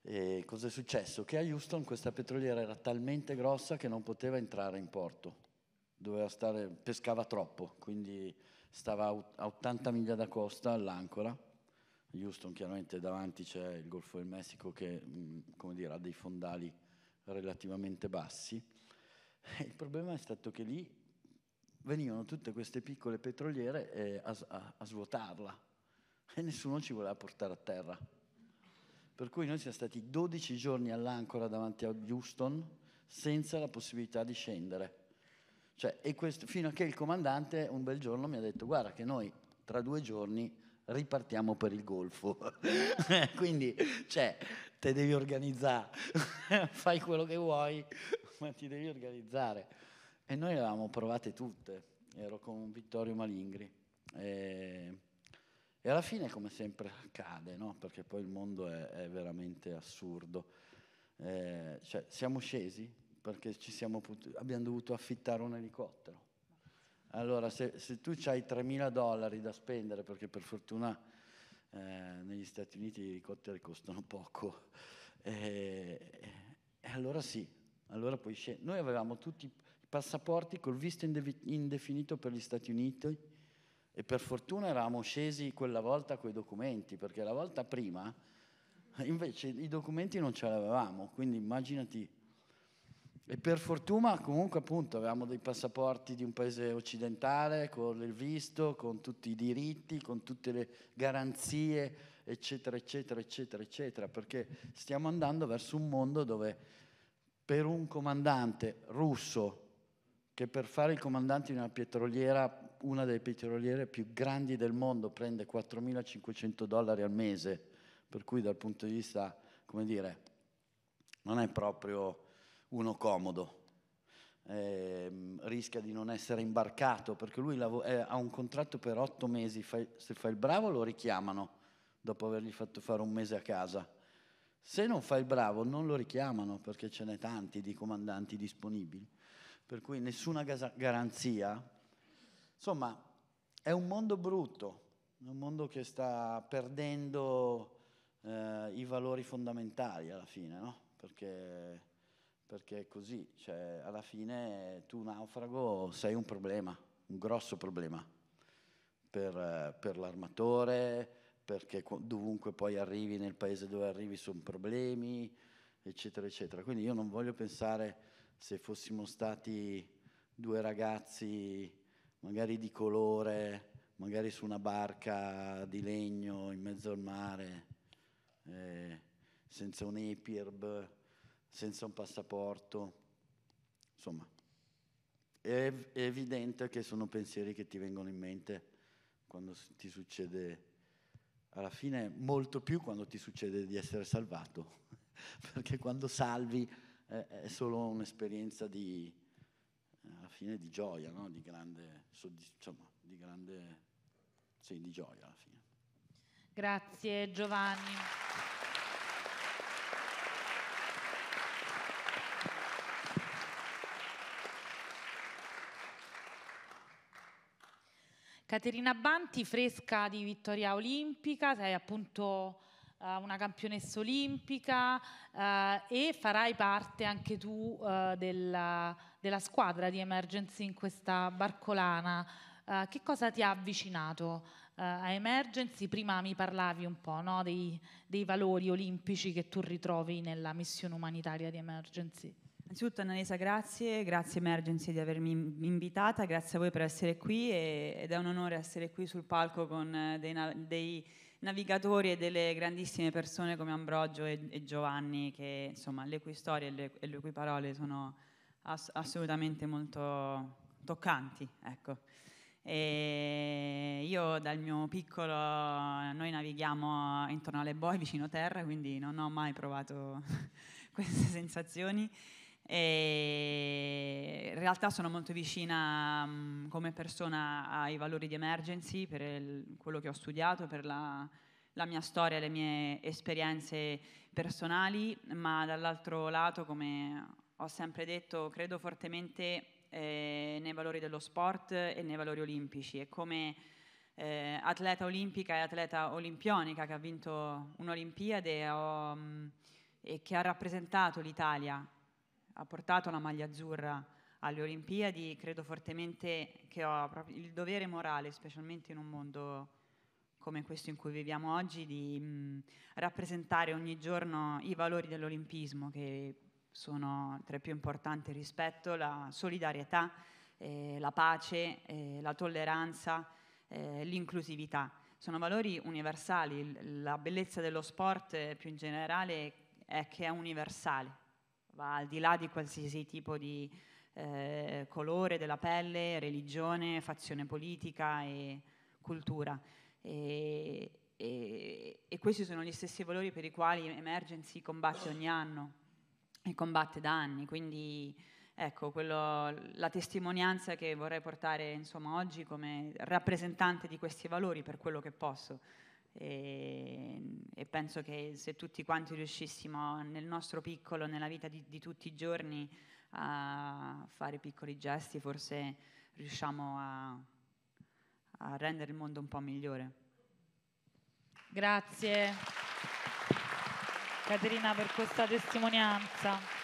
e cosa è successo? Che a Houston questa petroliera era talmente grossa che non poteva entrare in porto, stare, pescava troppo, quindi stava a 80 miglia da costa all'ancora. Houston chiaramente davanti c'è il Golfo del Messico che dire, ha dei fondali relativamente bassi. il problema è stato che lì venivano tutte queste piccole petroliere eh, a, a, a svuotarla e nessuno ci voleva portare a terra. Per cui noi siamo stati 12 giorni all'ancora davanti a Houston senza la possibilità di scendere. Cioè, questo, fino a che il comandante un bel giorno mi ha detto guarda che noi tra due giorni ripartiamo per il golfo. Quindi, cioè, te devi organizzare, fai quello che vuoi, ma ti devi organizzare. E noi le avevamo provate tutte, ero con Vittorio Malingri. E eh, e alla fine, come sempre accade, no? perché poi il mondo è, è veramente assurdo, eh, cioè, siamo scesi perché siamo put- abbiamo dovuto affittare un elicottero. Allora, se, se tu hai 3.000 dollari da spendere, perché per fortuna eh, negli Stati Uniti gli elicotteri costano poco, eh, eh, allora sì, allora puoi scendere. Noi avevamo tutti i passaporti col visto indefinito per gli Stati Uniti, e per fortuna eravamo scesi quella volta con i documenti, perché la volta prima invece i documenti non ce l'avevamo, quindi immaginati. E per fortuna comunque appunto avevamo dei passaporti di un paese occidentale, con il visto, con tutti i diritti, con tutte le garanzie, eccetera, eccetera, eccetera, eccetera, perché stiamo andando verso un mondo dove per un comandante russo, che per fare il comandante di una pietroliera una delle petroliere più grandi del mondo, prende 4.500 dollari al mese, per cui dal punto di vista, come dire, non è proprio uno comodo. Eh, rischia di non essere imbarcato perché lui lav- eh, ha un contratto per otto mesi, fa, se fa il bravo lo richiamano dopo avergli fatto fare un mese a casa. Se non fa il bravo non lo richiamano perché ce n'è tanti di comandanti disponibili, per cui nessuna gasa- garanzia Insomma, è un mondo brutto, è un mondo che sta perdendo eh, i valori fondamentali alla fine, no? perché, perché, è così, cioè, alla fine tu naufrago sei un problema, un grosso problema per, per l'armatore, perché dovunque poi arrivi nel paese dove arrivi sono problemi, eccetera, eccetera. Quindi io non voglio pensare se fossimo stati due ragazzi magari di colore, magari su una barca di legno in mezzo al mare, eh, senza un EPIRB, senza un passaporto, insomma. È, è evidente che sono pensieri che ti vengono in mente quando ti succede, alla fine molto più quando ti succede di essere salvato, perché quando salvi eh, è solo un'esperienza di, fine di gioia, no? di grande, insomma, di grande, sì, di gioia alla fine. Grazie Giovanni. Caterina Banti, fresca di vittoria olimpica, sei appunto eh, una campionessa olimpica eh, e farai parte anche tu eh, della, della, squadra di Emergency in questa barcolana. che cosa ti ha avvicinato a Emergency? Prima mi parlavi un po' no? dei, dei valori olimpici che tu ritrovi nella missione umanitaria di Emergency. Innanzitutto Annalisa, grazie, grazie Emergency di avermi invitata, grazie a voi per essere qui e, ed è un onore essere qui sul palco con dei, dei navigatori e delle grandissime persone come Ambrogio e, e Giovanni, che, insomma, le cui storie e le, e le cui parole sono ass- assolutamente molto toccanti. Ecco. E io dal mio piccolo, noi navighiamo intorno alle boe vicino terra, quindi non ho mai provato queste sensazioni e in realtà sono molto vicina mh, mm, come persona ai valori di emergency per il, quello che ho studiato, per la, la mia storia, le mie esperienze personali, ma dall'altro lato, come ho sempre detto, credo fortemente eh, nei valori dello sport e nei valori olimpici e come eh, atleta olimpica e atleta olimpionica che ha vinto un'Olimpiade ho, mh, mm, e che ha rappresentato l'Italia ha portato la maglia azzurra alle Olimpiadi, credo fortemente che ho il dovere morale, specialmente in un mondo come questo in cui viviamo oggi, di mh, mm, rappresentare ogni giorno i valori dell'Olimpismo, che sono tra i più importanti rispetto, la solidarietà, eh, la pace, eh, la tolleranza, eh, l'inclusività. Sono valori universali, la bellezza dello sport eh, più in generale è che è universale, va al di là di qualsiasi tipo di eh, colore della pelle, religione, fazione politica e cultura. E, e, e, questi sono gli stessi valori per i quali Emergency combatte ogni anno e combatte da anni. Quindi ecco, quello, la testimonianza che vorrei portare insomma, oggi come rappresentante di questi valori per quello che posso. E, ehm, e, penso che se tutti quanti riuscissimo nel nostro piccolo, nella vita di, di tutti i giorni, a fare piccoli gesti, forse riusciamo a, a rendere il mondo un po' migliore. Grazie Caterina per questa testimonianza.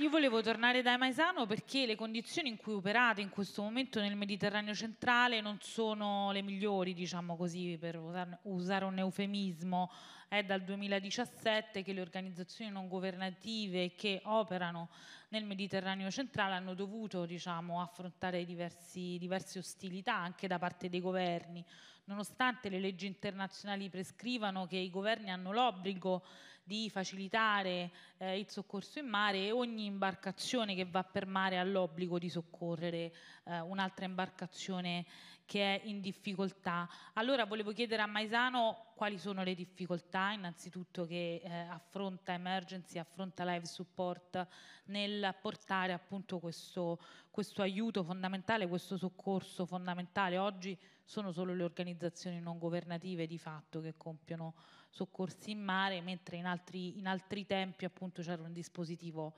Io volevo tornare da Maisano perché le condizioni in cui operate in questo momento nel Mediterraneo centrale non sono le migliori, diciamo così, per usare un eufemismo. È dal 2017 che le organizzazioni non governative che operano nel Mediterraneo centrale hanno dovuto diciamo, affrontare diversi, diverse ostilità anche da parte dei governi, nonostante le leggi internazionali prescrivano che i governi hanno l'obbligo di facilitare eh, il soccorso in mare e ogni imbarcazione che va per mare ha l'obbligo di soccorrere eh, un'altra imbarcazione che è in difficoltà. Allora volevo chiedere a Maisano quali sono le difficoltà innanzitutto che eh, affronta Emergency, affronta Live Support nel portare appunto questo, questo aiuto fondamentale, questo soccorso fondamentale. Oggi sono solo le organizzazioni non governative di fatto che compiono soccorsi in mare, mentre in altri, in altri tempi appunto c'era un dispositivo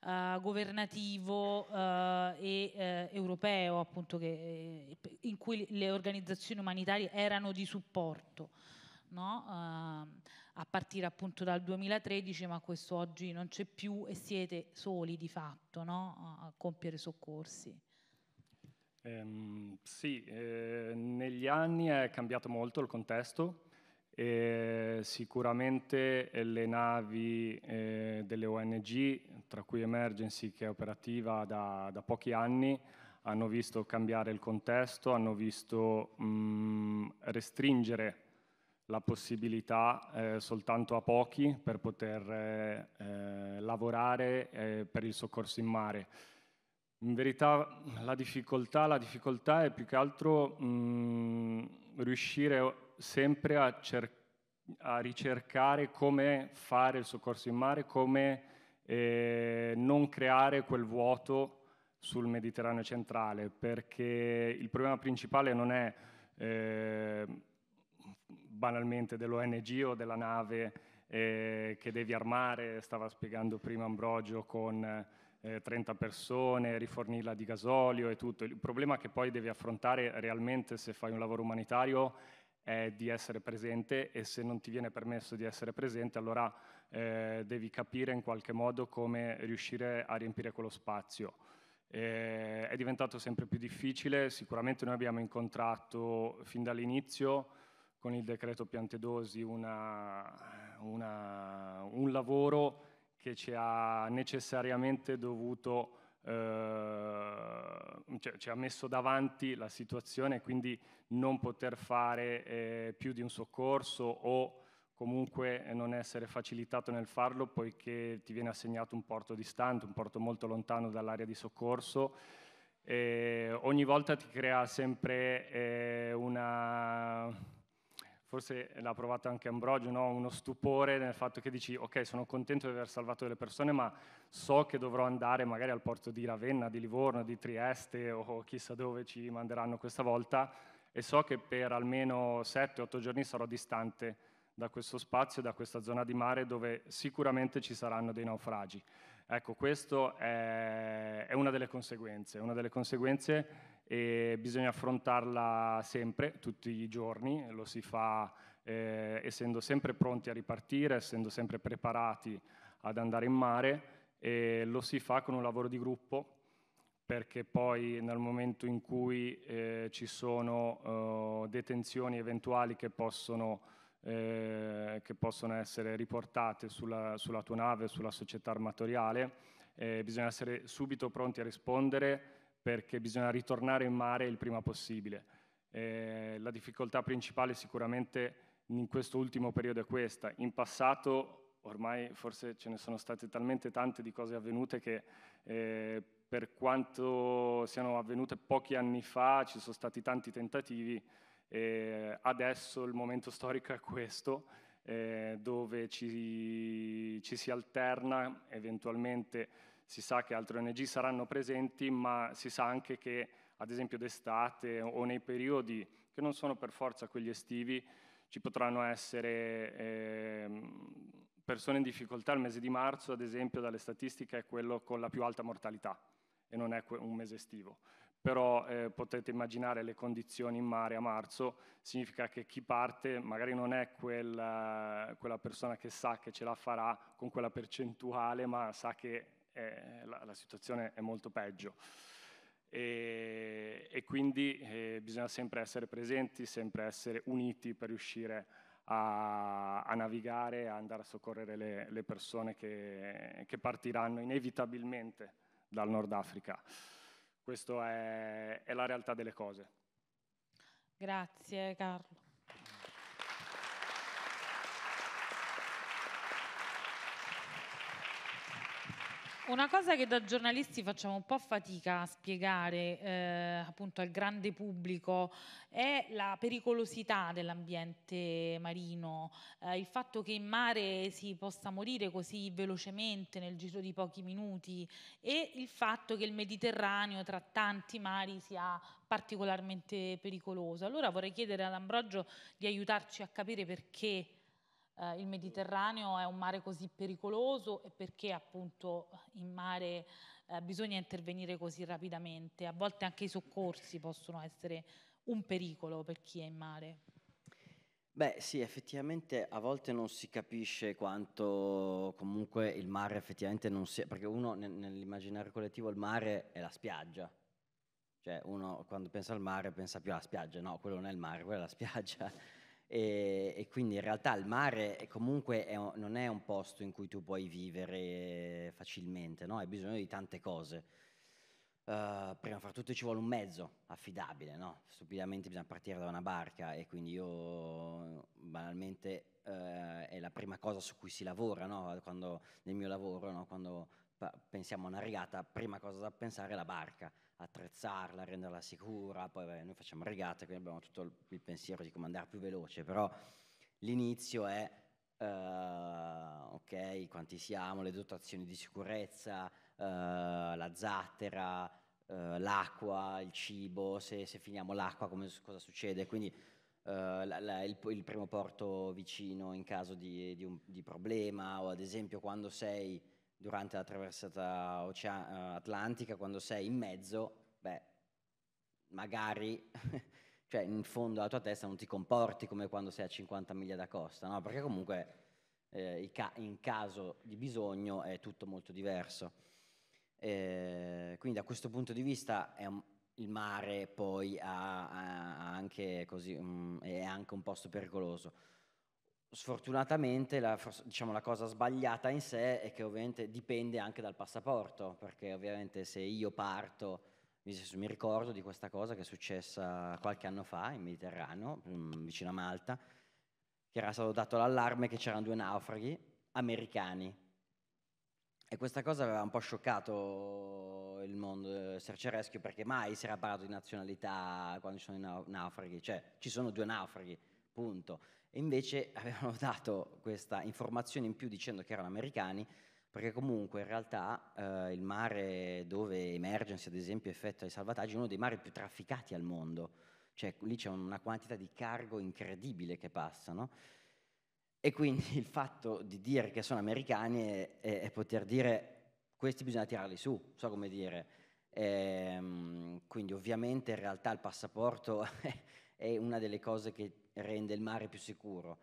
Uh, governativo uh, e uh, europeo, appunto, che, in cui le organizzazioni umanitarie erano di supporto. No? a partire appunto dal 2013, ma questo oggi non c'è più e siete soli di fatto no? a compiere soccorsi. Um, sì, eh, negli anni è cambiato molto il contesto, e eh, sicuramente eh, le navi eh, delle ONG, tra cui Emergency che è operativa da, da, pochi anni, hanno visto cambiare il contesto, hanno visto mh, mm, restringere la possibilità eh, soltanto a pochi per poter eh, lavorare per il soccorso in mare. In verità la difficoltà, la difficoltà è più che altro mh, mm, riuscire sempre a, cer- a ricercare come fare il soccorso in mare, come eh, non creare quel vuoto sul Mediterraneo centrale, perché il problema principale non è eh, banalmente dell'ONG o della nave eh, che devi armare, stava spiegando prima Ambrogio con... 30 eh, persone, rifornirla di gasolio e tutto. Il problema che poi devi affrontare realmente se fai un lavoro umanitario è di essere presente e se non ti viene permesso di essere presente allora eh, devi capire in qualche modo come riuscire a riempire quello spazio. Eh, è diventato sempre più difficile, sicuramente noi abbiamo incontrato fin dall'inizio con il decreto Piantedosi una, una, un lavoro che ci ha necessariamente dovuto Ehm, cioè, ci ha messo davanti la situazione, quindi non poter fare eh, più di un soccorso o comunque eh, non essere facilitato nel farlo poiché ti viene assegnato un porto distante, un porto molto lontano dall'area di soccorso. E eh, ogni volta ti crea sempre eh, una, forse l'ha provato anche Ambrogio, no? uno stupore nel fatto che dici ok sono contento di aver salvato delle persone ma so che dovrò andare magari al porto di Ravenna, di Livorno, di Trieste o chissà dove ci manderanno questa volta e so che per almeno 7-8 giorni sarò distante da questo spazio, da questa zona di mare dove sicuramente ci saranno dei naufragi. Ecco, questa è, è una delle conseguenze, una delle conseguenze e bisogna affrontarla sempre, tutti i giorni, lo si fa eh, essendo sempre pronti a ripartire, essendo sempre preparati ad andare in mare e lo si fa con un lavoro di gruppo perché poi nel momento in cui eh, ci sono eh, detenzioni eventuali che possono, eh, che possono essere riportate sulla, sulla, tua nave, sulla società armatoriale, eh, bisogna essere subito pronti a rispondere perché bisogna ritornare in mare il prima possibile. Eh, la difficoltà principale sicuramente in questo ultimo periodo è questa. In passato ormai forse ce ne sono state talmente tante di cose avvenute che eh, per quanto siano avvenute pochi anni fa ci sono stati tanti tentativi e eh, adesso il momento storico è questo eh, dove ci, ci si alterna eventualmente si sa che altre ONG saranno presenti, ma si sa anche che ad esempio d'estate o nei periodi che non sono per forza quelli estivi, ci potranno essere eh, persone in difficoltà. Il mese di marzo, ad esempio, dalle statistiche è quello con la più alta mortalità e non è un mese estivo. Però eh, potete immaginare le condizioni in mare a marzo, significa che chi parte magari non è quella, quella persona che sa che ce la farà con quella percentuale, ma sa che eh, la, la, situazione è molto peggio. E, e quindi eh, bisogna sempre essere presenti, sempre essere uniti per riuscire a, a navigare, a andare a soccorrere le, le persone che, che, partiranno inevitabilmente dal Nord Africa. Questa è, è la realtà delle cose. Grazie Carlo. Una cosa che da giornalisti facciamo un po' fatica a spiegare eh, appunto al grande pubblico è la pericolosità dell'ambiente marino, eh, il fatto che in mare si possa morire così velocemente nel giro di pochi minuti e il fatto che il Mediterraneo tra tanti mari sia particolarmente pericoloso. Allora vorrei chiedere ad Ambrogio di aiutarci a capire perché eh, il Mediterraneo è un mare così pericoloso e perché appunto in mare eh, bisogna intervenire così rapidamente. A volte anche i soccorsi possono essere un pericolo per chi è in mare. Beh sì, effettivamente a volte non si capisce quanto comunque il mare effettivamente non sia, perché uno nell'immaginario collettivo il mare è la spiaggia, cioè uno quando pensa al mare pensa più alla spiaggia, no, quello non è il mare, quella è la spiaggia. E, e, quindi in realtà il mare è comunque è, non è un posto in cui tu puoi vivere facilmente, no? hai bisogno di tante cose. Uh, prima fra tutto ci vuole un mezzo affidabile, no? stupidamente bisogna partire da una barca e quindi io banalmente uh, è la prima cosa su cui si lavora no? Quando, nel mio lavoro, quando pa- pensiamo a una regata, prima cosa da pensare è la barca attrezzarla, renderla sicura, poi beh, noi facciamo regate, quindi abbiamo tutto il, il pensiero di come andare più veloce, però l'inizio è uh, ok, quanti siamo, le dotazioni di sicurezza, uh, la zattera, uh, l'acqua, il cibo, se, se finiamo l'acqua come, cosa succede, quindi la, la, il, il, primo porto vicino in caso di, di, un, di problema o ad esempio quando sei durante la traversata ocean- eh, atlantica, quando sei in mezzo, beh, magari, cioè in fondo alla tua testa non ti comporti come quando sei a 50 miglia da costa, no? Perché comunque eh, in caso di bisogno è tutto molto diverso. Eh, quindi da questo punto di vista un, il mare poi ha, ha anche così, um, è anche un posto pericoloso sfortunatamente la, diciamo, la, cosa sbagliata in sé è che ovviamente dipende anche dal passaporto, perché ovviamente se io parto, mi ricordo di questa cosa che è successa qualche anno fa in Mediterraneo, mm, vicino a Malta, che era stato dato l'allarme che c'erano due naufraghi americani. E questa cosa aveva un po' scioccato il mondo eh, search and rescue perché mai si era parlato di nazionalità quando ci sono i naufraghi, cioè ci sono due naufraghi, punto. E invece avevano dato questa informazione in più dicendo che erano americani, perché comunque in realtà eh, il mare dove Emergency, ad esempio, effettua i salvataggi è uno dei mari più trafficati al mondo. Cioè lì c'è una quantità di cargo incredibile che passano. E quindi il fatto di dire che sono americani è, è, è poter dire questi bisogna tirarli su, so come dire. Ehm, quindi ovviamente in realtà il passaporto è una delle cose che rende il mare più sicuro.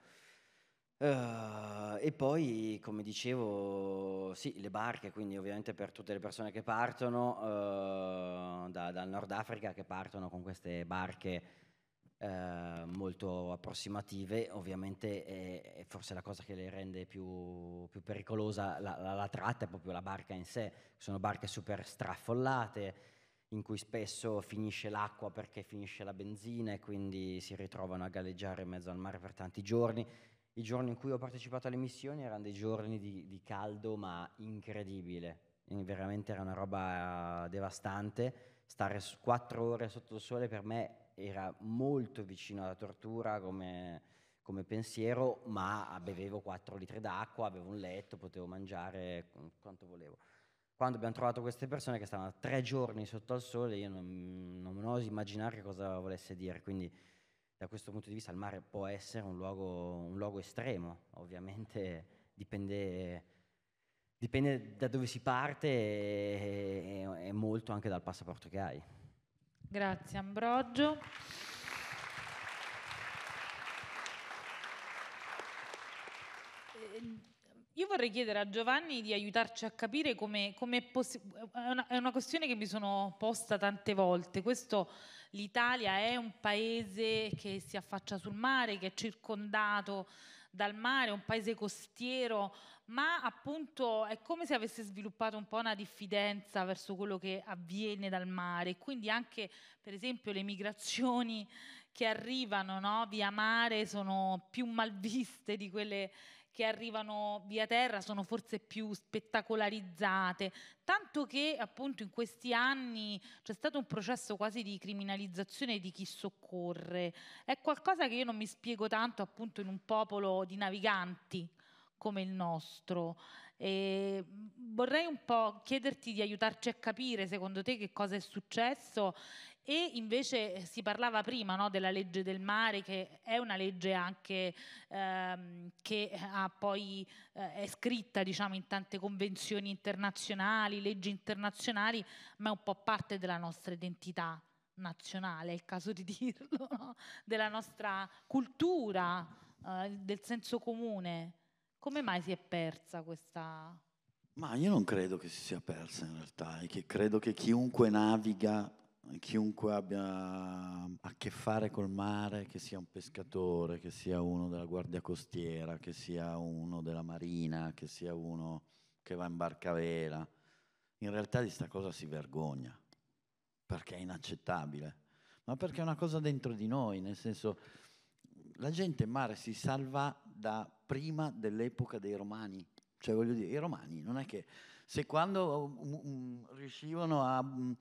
Uh, e poi, come dicevo, sì, le barche, quindi ovviamente per tutte le persone che partono uh, da, dal Nord Africa, che partono con queste barche uh, molto approssimative, ovviamente è, è, forse la cosa che le rende più, più pericolosa la, la, la, tratta è proprio la barca in sé, sono barche super straffollate, in cui spesso finisce l'acqua perché finisce la benzina e quindi si ritrovano a galleggiare in mezzo al mare per tanti giorni. I giorni in cui ho partecipato alle missioni erano dei giorni di, di caldo ma incredibile, veramente era una roba eh, devastante. Stare quattro ore sotto il sole per me era molto vicino alla tortura come, come pensiero, ma bevevo quattro litri d'acqua, avevo un letto, potevo mangiare quanto volevo. Quando abbiamo trovato queste persone che stavano tre giorni sotto al sole, io non, non oso immaginare cosa volesse dire, quindi da questo punto di vista il mare può essere un luogo, un luogo estremo, ovviamente dipende, dipende, da dove si parte e, e, e molto anche dal passaporto che hai. Grazie Ambrogio. Ehm, io vorrei chiedere a Giovanni di aiutarci a capire come, è possibile, è, una questione che mi sono posta tante volte, questo l'Italia è un paese che si affaccia sul mare, che è circondato dal mare, un paese costiero, ma appunto è come se avesse sviluppato un po' una diffidenza verso quello che avviene dal mare, quindi anche per esempio le migrazioni che arrivano no, via mare sono più malviste di quelle che arrivano via terra sono forse più spettacolarizzate, tanto che appunto in questi anni c'è stato un processo quasi di criminalizzazione di chi soccorre. È qualcosa che io non mi spiego tanto appunto in un popolo di naviganti come il nostro. E vorrei un po' chiederti di aiutarci a capire secondo te che cosa è successo e invece eh, si parlava prima no, della legge del mare, che è una legge anche ehm, che poi, eh, è scritta diciamo, in tante convenzioni internazionali, leggi internazionali, ma è un po' parte della nostra identità nazionale, è il caso di dirlo, no? della nostra cultura, eh, del senso comune. Come mai si è persa questa... Ma io non credo che si sia persa in realtà, è che credo che chiunque naviga chiunque abbia a che fare col mare, che sia un pescatore, che sia uno della guardia costiera, che sia uno della marina, che sia uno che va in barcavela, in realtà di sta cosa si vergogna, perché è inaccettabile, ma perché è una cosa dentro di noi, nel senso la gente in mare si salva da prima dell'epoca dei romani, cioè voglio dire, i romani non è che se quando um, um, riuscivano a... Um,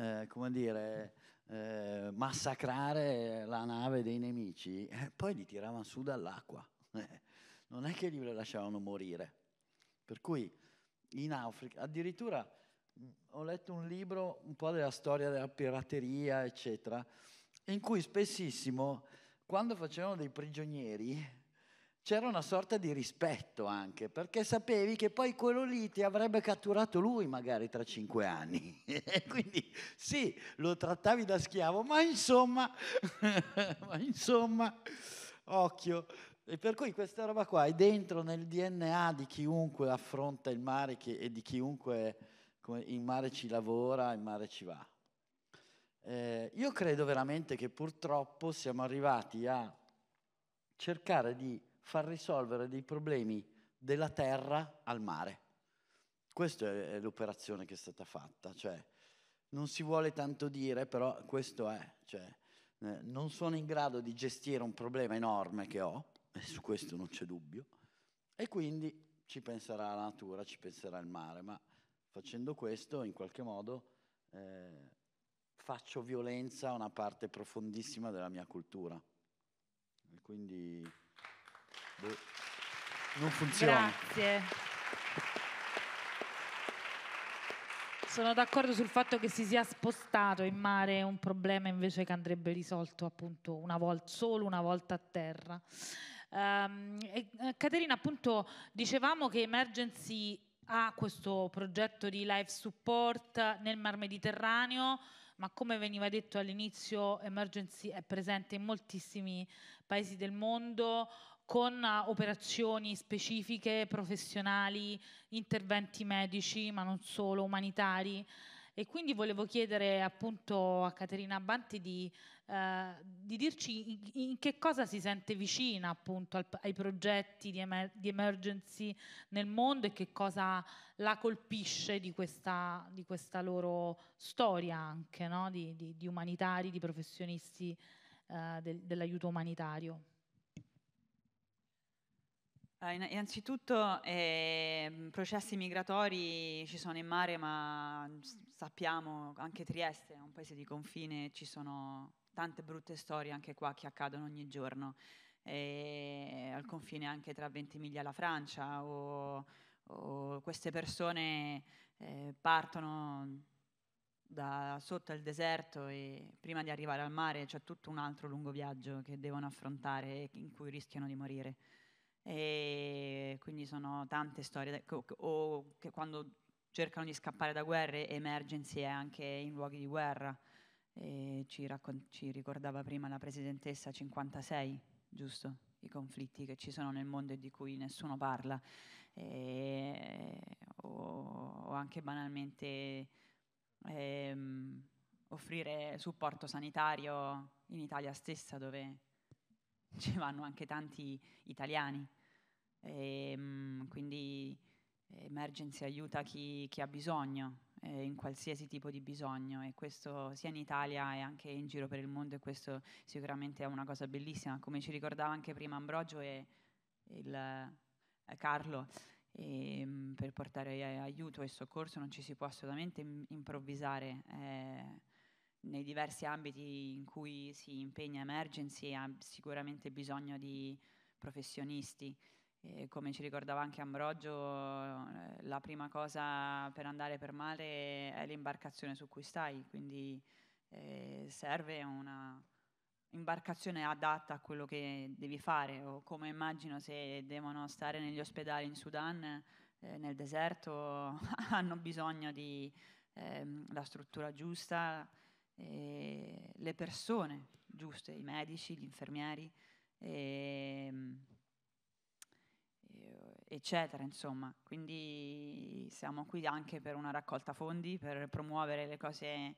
eh, come dire, eh, massacrare la nave dei nemici, eh, poi li tiravano su dall'acqua. Eh, non è che li lasciavano morire. Per cui in Africa, addirittura mm, ho letto un libro un po' della storia della pirateria, eccetera, in cui spessissimo, quando facevano dei prigionieri, c'era una sorta di rispetto anche, perché sapevi che poi quello lì ti avrebbe catturato lui magari tra cinque anni. Quindi sì, lo trattavi da schiavo, ma insomma, ma insomma, occhio. E per cui questa roba qua è dentro nel DNA di chiunque affronta il mare e di chiunque in mare ci lavora, in mare ci va. Eh, io credo veramente che purtroppo siamo arrivati a cercare di far risolvere dei problemi della terra al mare. Questa è l'operazione che è stata fatta, cioè non si vuole tanto dire, però questo è, cioè, eh, non sono in grado di gestire un problema enorme che ho, e su questo non c'è dubbio, e quindi ci penserà la natura, ci penserà il mare, ma facendo questo in qualche modo eh, faccio violenza a una parte profondissima della mia cultura. E quindi... Boh. Non funziona. Grazie. Sono d'accordo sul fatto che si sia spostato in mare un problema invece che andrebbe risolto appunto una volta, solo una volta a terra. Um, e, eh, Caterina, appunto dicevamo che Emergency ha questo progetto di life support nel Mar Mediterraneo, ma come veniva detto all'inizio, Emergency è presente in moltissimi paesi del mondo, con eh, operazioni specifiche, professionali, interventi medici, ma non solo, umanitari. E quindi volevo chiedere appunto a Caterina Banti di, eh, di dirci in, in, che cosa si sente vicina appunto al, ai progetti di, emer di, emergency nel mondo e che cosa la colpisce di questa, di questa loro storia anche, no? di, umanitari, di professionisti eh, del, dell'aiuto umanitario. Ah, innanzitutto eh, processi migratori ci sono in mare, ma sappiamo anche Trieste è un paese di confine, ci sono tante brutte storie anche qua che accadono ogni giorno, eh, al confine anche tra Ventimiglia e la Francia, o, o queste persone eh, partono da sotto il deserto e prima di arrivare al mare c'è tutto un altro lungo viaggio che devono affrontare e in cui rischiano di morire. E quindi sono tante storie, o che quando cercano di scappare da guerre, emergency è anche in luoghi di guerra. Ci, raccon- ci, ricordava prima la presidentessa 56, giusto? I conflitti che ci sono nel mondo e di cui nessuno parla, e, o, o, anche banalmente ehm, offrire supporto sanitario in Italia stessa dove ci vanno anche tanti italiani e, ehm, mh, quindi Emergency aiuta chi, chi ha bisogno, eh, in qualsiasi tipo di bisogno e questo sia in Italia e anche in giro per il mondo e questo sicuramente è una cosa bellissima. Come ci ricordava anche prima Ambrogio e, il, eh, Carlo, e, ehm, mh, per portare aiuto e soccorso non ci si può assolutamente improvvisare. Eh, nei diversi ambiti in cui si impegna Emergency ha sicuramente bisogno di professionisti. E come ci ricordava anche Ambrogio, eh, la prima cosa per andare per mare è l'imbarcazione su cui stai, quindi eh, serve una imbarcazione adatta a quello che devi fare o come immagino se devono stare negli ospedali in Sudan, eh, nel deserto, hanno bisogno di eh, la struttura giusta, eh, le persone giuste, i medici, gli infermieri. E, ehm, eccetera, insomma. Quindi siamo qui anche per una raccolta fondi, per promuovere le cose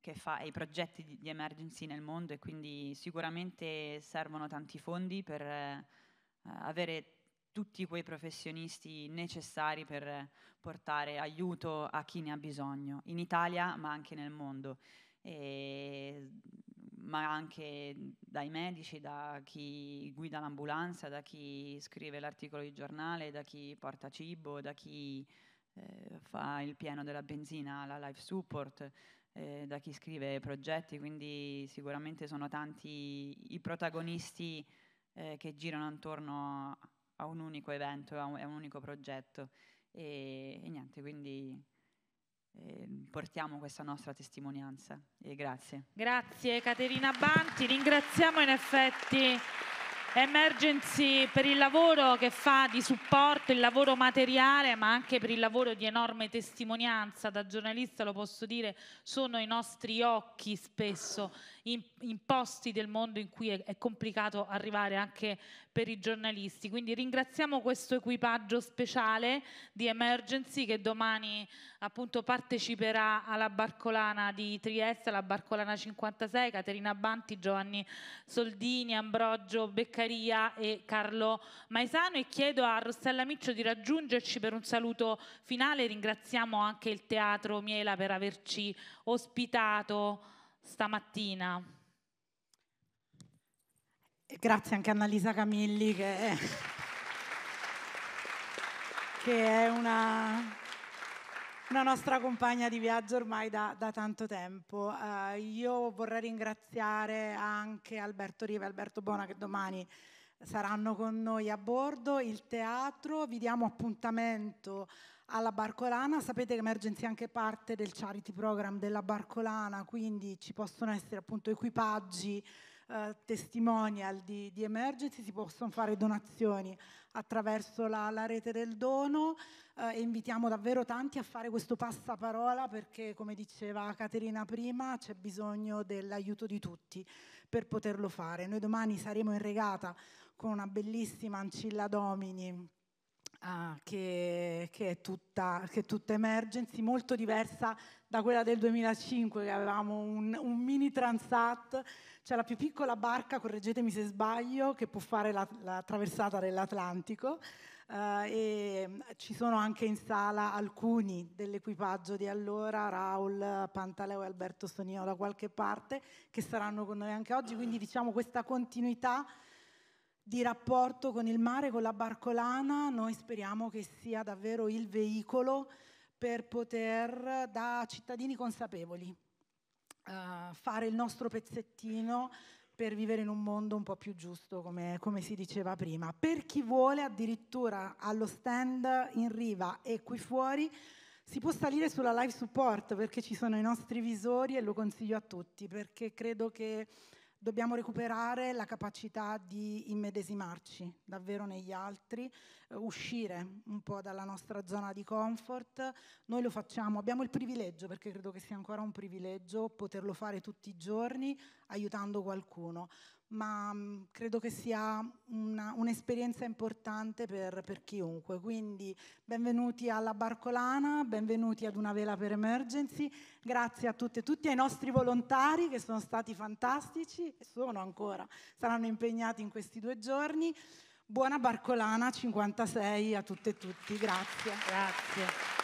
che fa e i progetti di, di emergency nel mondo e quindi sicuramente servono tanti fondi per eh, avere tutti quei professionisti necessari per portare aiuto a chi ne ha bisogno, in Italia ma anche nel mondo. E ma anche dai medici, da chi guida l'ambulanza, da chi scrive l'articolo di giornale, da chi porta cibo, da chi eh, fa il pieno della benzina alla life support, eh, da chi scrive progetti, quindi sicuramente sono tanti i protagonisti eh, che girano intorno a un unico evento, a un, a un unico progetto. E, e niente, quindi Ehm, portiamo questa nostra testimonianza e grazie. Grazie Caterina Banti, ringraziamo in effetti Emergency per il lavoro che fa di supporto, il lavoro materiale, ma anche per il lavoro di enorme testimonianza, da giornalista lo posso dire, sono i nostri occhi spesso in, posti del mondo in cui è, complicato arrivare anche per i giornalisti. Quindi ringraziamo questo equipaggio speciale di Emergency che domani appunto parteciperà alla Barcolana di Trieste, la Barcolana 56, Caterina Banti, Giovanni Soldini, Ambrogio Beccaria e Carlo Maisano e chiedo a Rossella Miccio di raggiungerci per un saluto finale. Ringraziamo anche il Teatro Miela per averci ospitato stamattina. Grazie anche a Annalisa Camilli che è, che è una, una, nostra compagna di viaggio ormai da, da tanto tempo. Uh, io vorrei ringraziare anche Alberto Riva e Alberto Bona che domani saranno con noi a bordo, il teatro, vi diamo appuntamento alla Barcolana. Sapete che Emergency è anche parte del charity program della Barcolana, quindi ci possono essere appunto equipaggi, eh, testimonial di, di, Emergency, si possono fare donazioni attraverso la, la rete del dono eh, e invitiamo davvero tanti a fare questo passaparola perché come diceva Caterina prima c'è bisogno dell'aiuto di tutti per poterlo fare. Noi domani saremo in regata con una bellissima Ancilla Domini ah, che, che, è tutta, che è tutta emergency, molto diversa da quella del 2005 che avevamo un, un mini transat, cioè la più piccola barca, correggetemi se sbaglio, che può fare la, la traversata dell'Atlantico. Uh, e ci sono anche in sala alcuni dell'equipaggio di allora, Raul, Pantaleo e Alberto Sonino da qualche parte, che saranno con noi anche oggi, quindi diciamo questa continuità di rapporto con il mare, con la barcolana, noi speriamo che sia davvero il veicolo per poter, da cittadini consapevoli, uh, fare il nostro pezzettino per vivere in un mondo un po' più giusto, come, come, si diceva prima. Per chi vuole, addirittura allo stand in riva e qui fuori, si può salire sulla live support perché ci sono i nostri visori e lo consiglio a tutti, perché credo che dobbiamo recuperare la capacità di immedesimarci davvero negli altri, eh, uscire un po' dalla nostra zona di comfort. Noi lo facciamo, abbiamo il privilegio, perché credo che sia ancora un privilegio poterlo fare tutti i giorni aiutando qualcuno ma mm, credo che sia una, un'esperienza importante per, per, chiunque. Quindi benvenuti alla Barcolana, benvenuti ad Una Vela per Emergency, grazie a tutte e tutti, ai nostri volontari che sono stati fantastici, e sono ancora, saranno impegnati in questi due giorni. Buona Barcolana 56 a tutte e tutti, grazie. Grazie.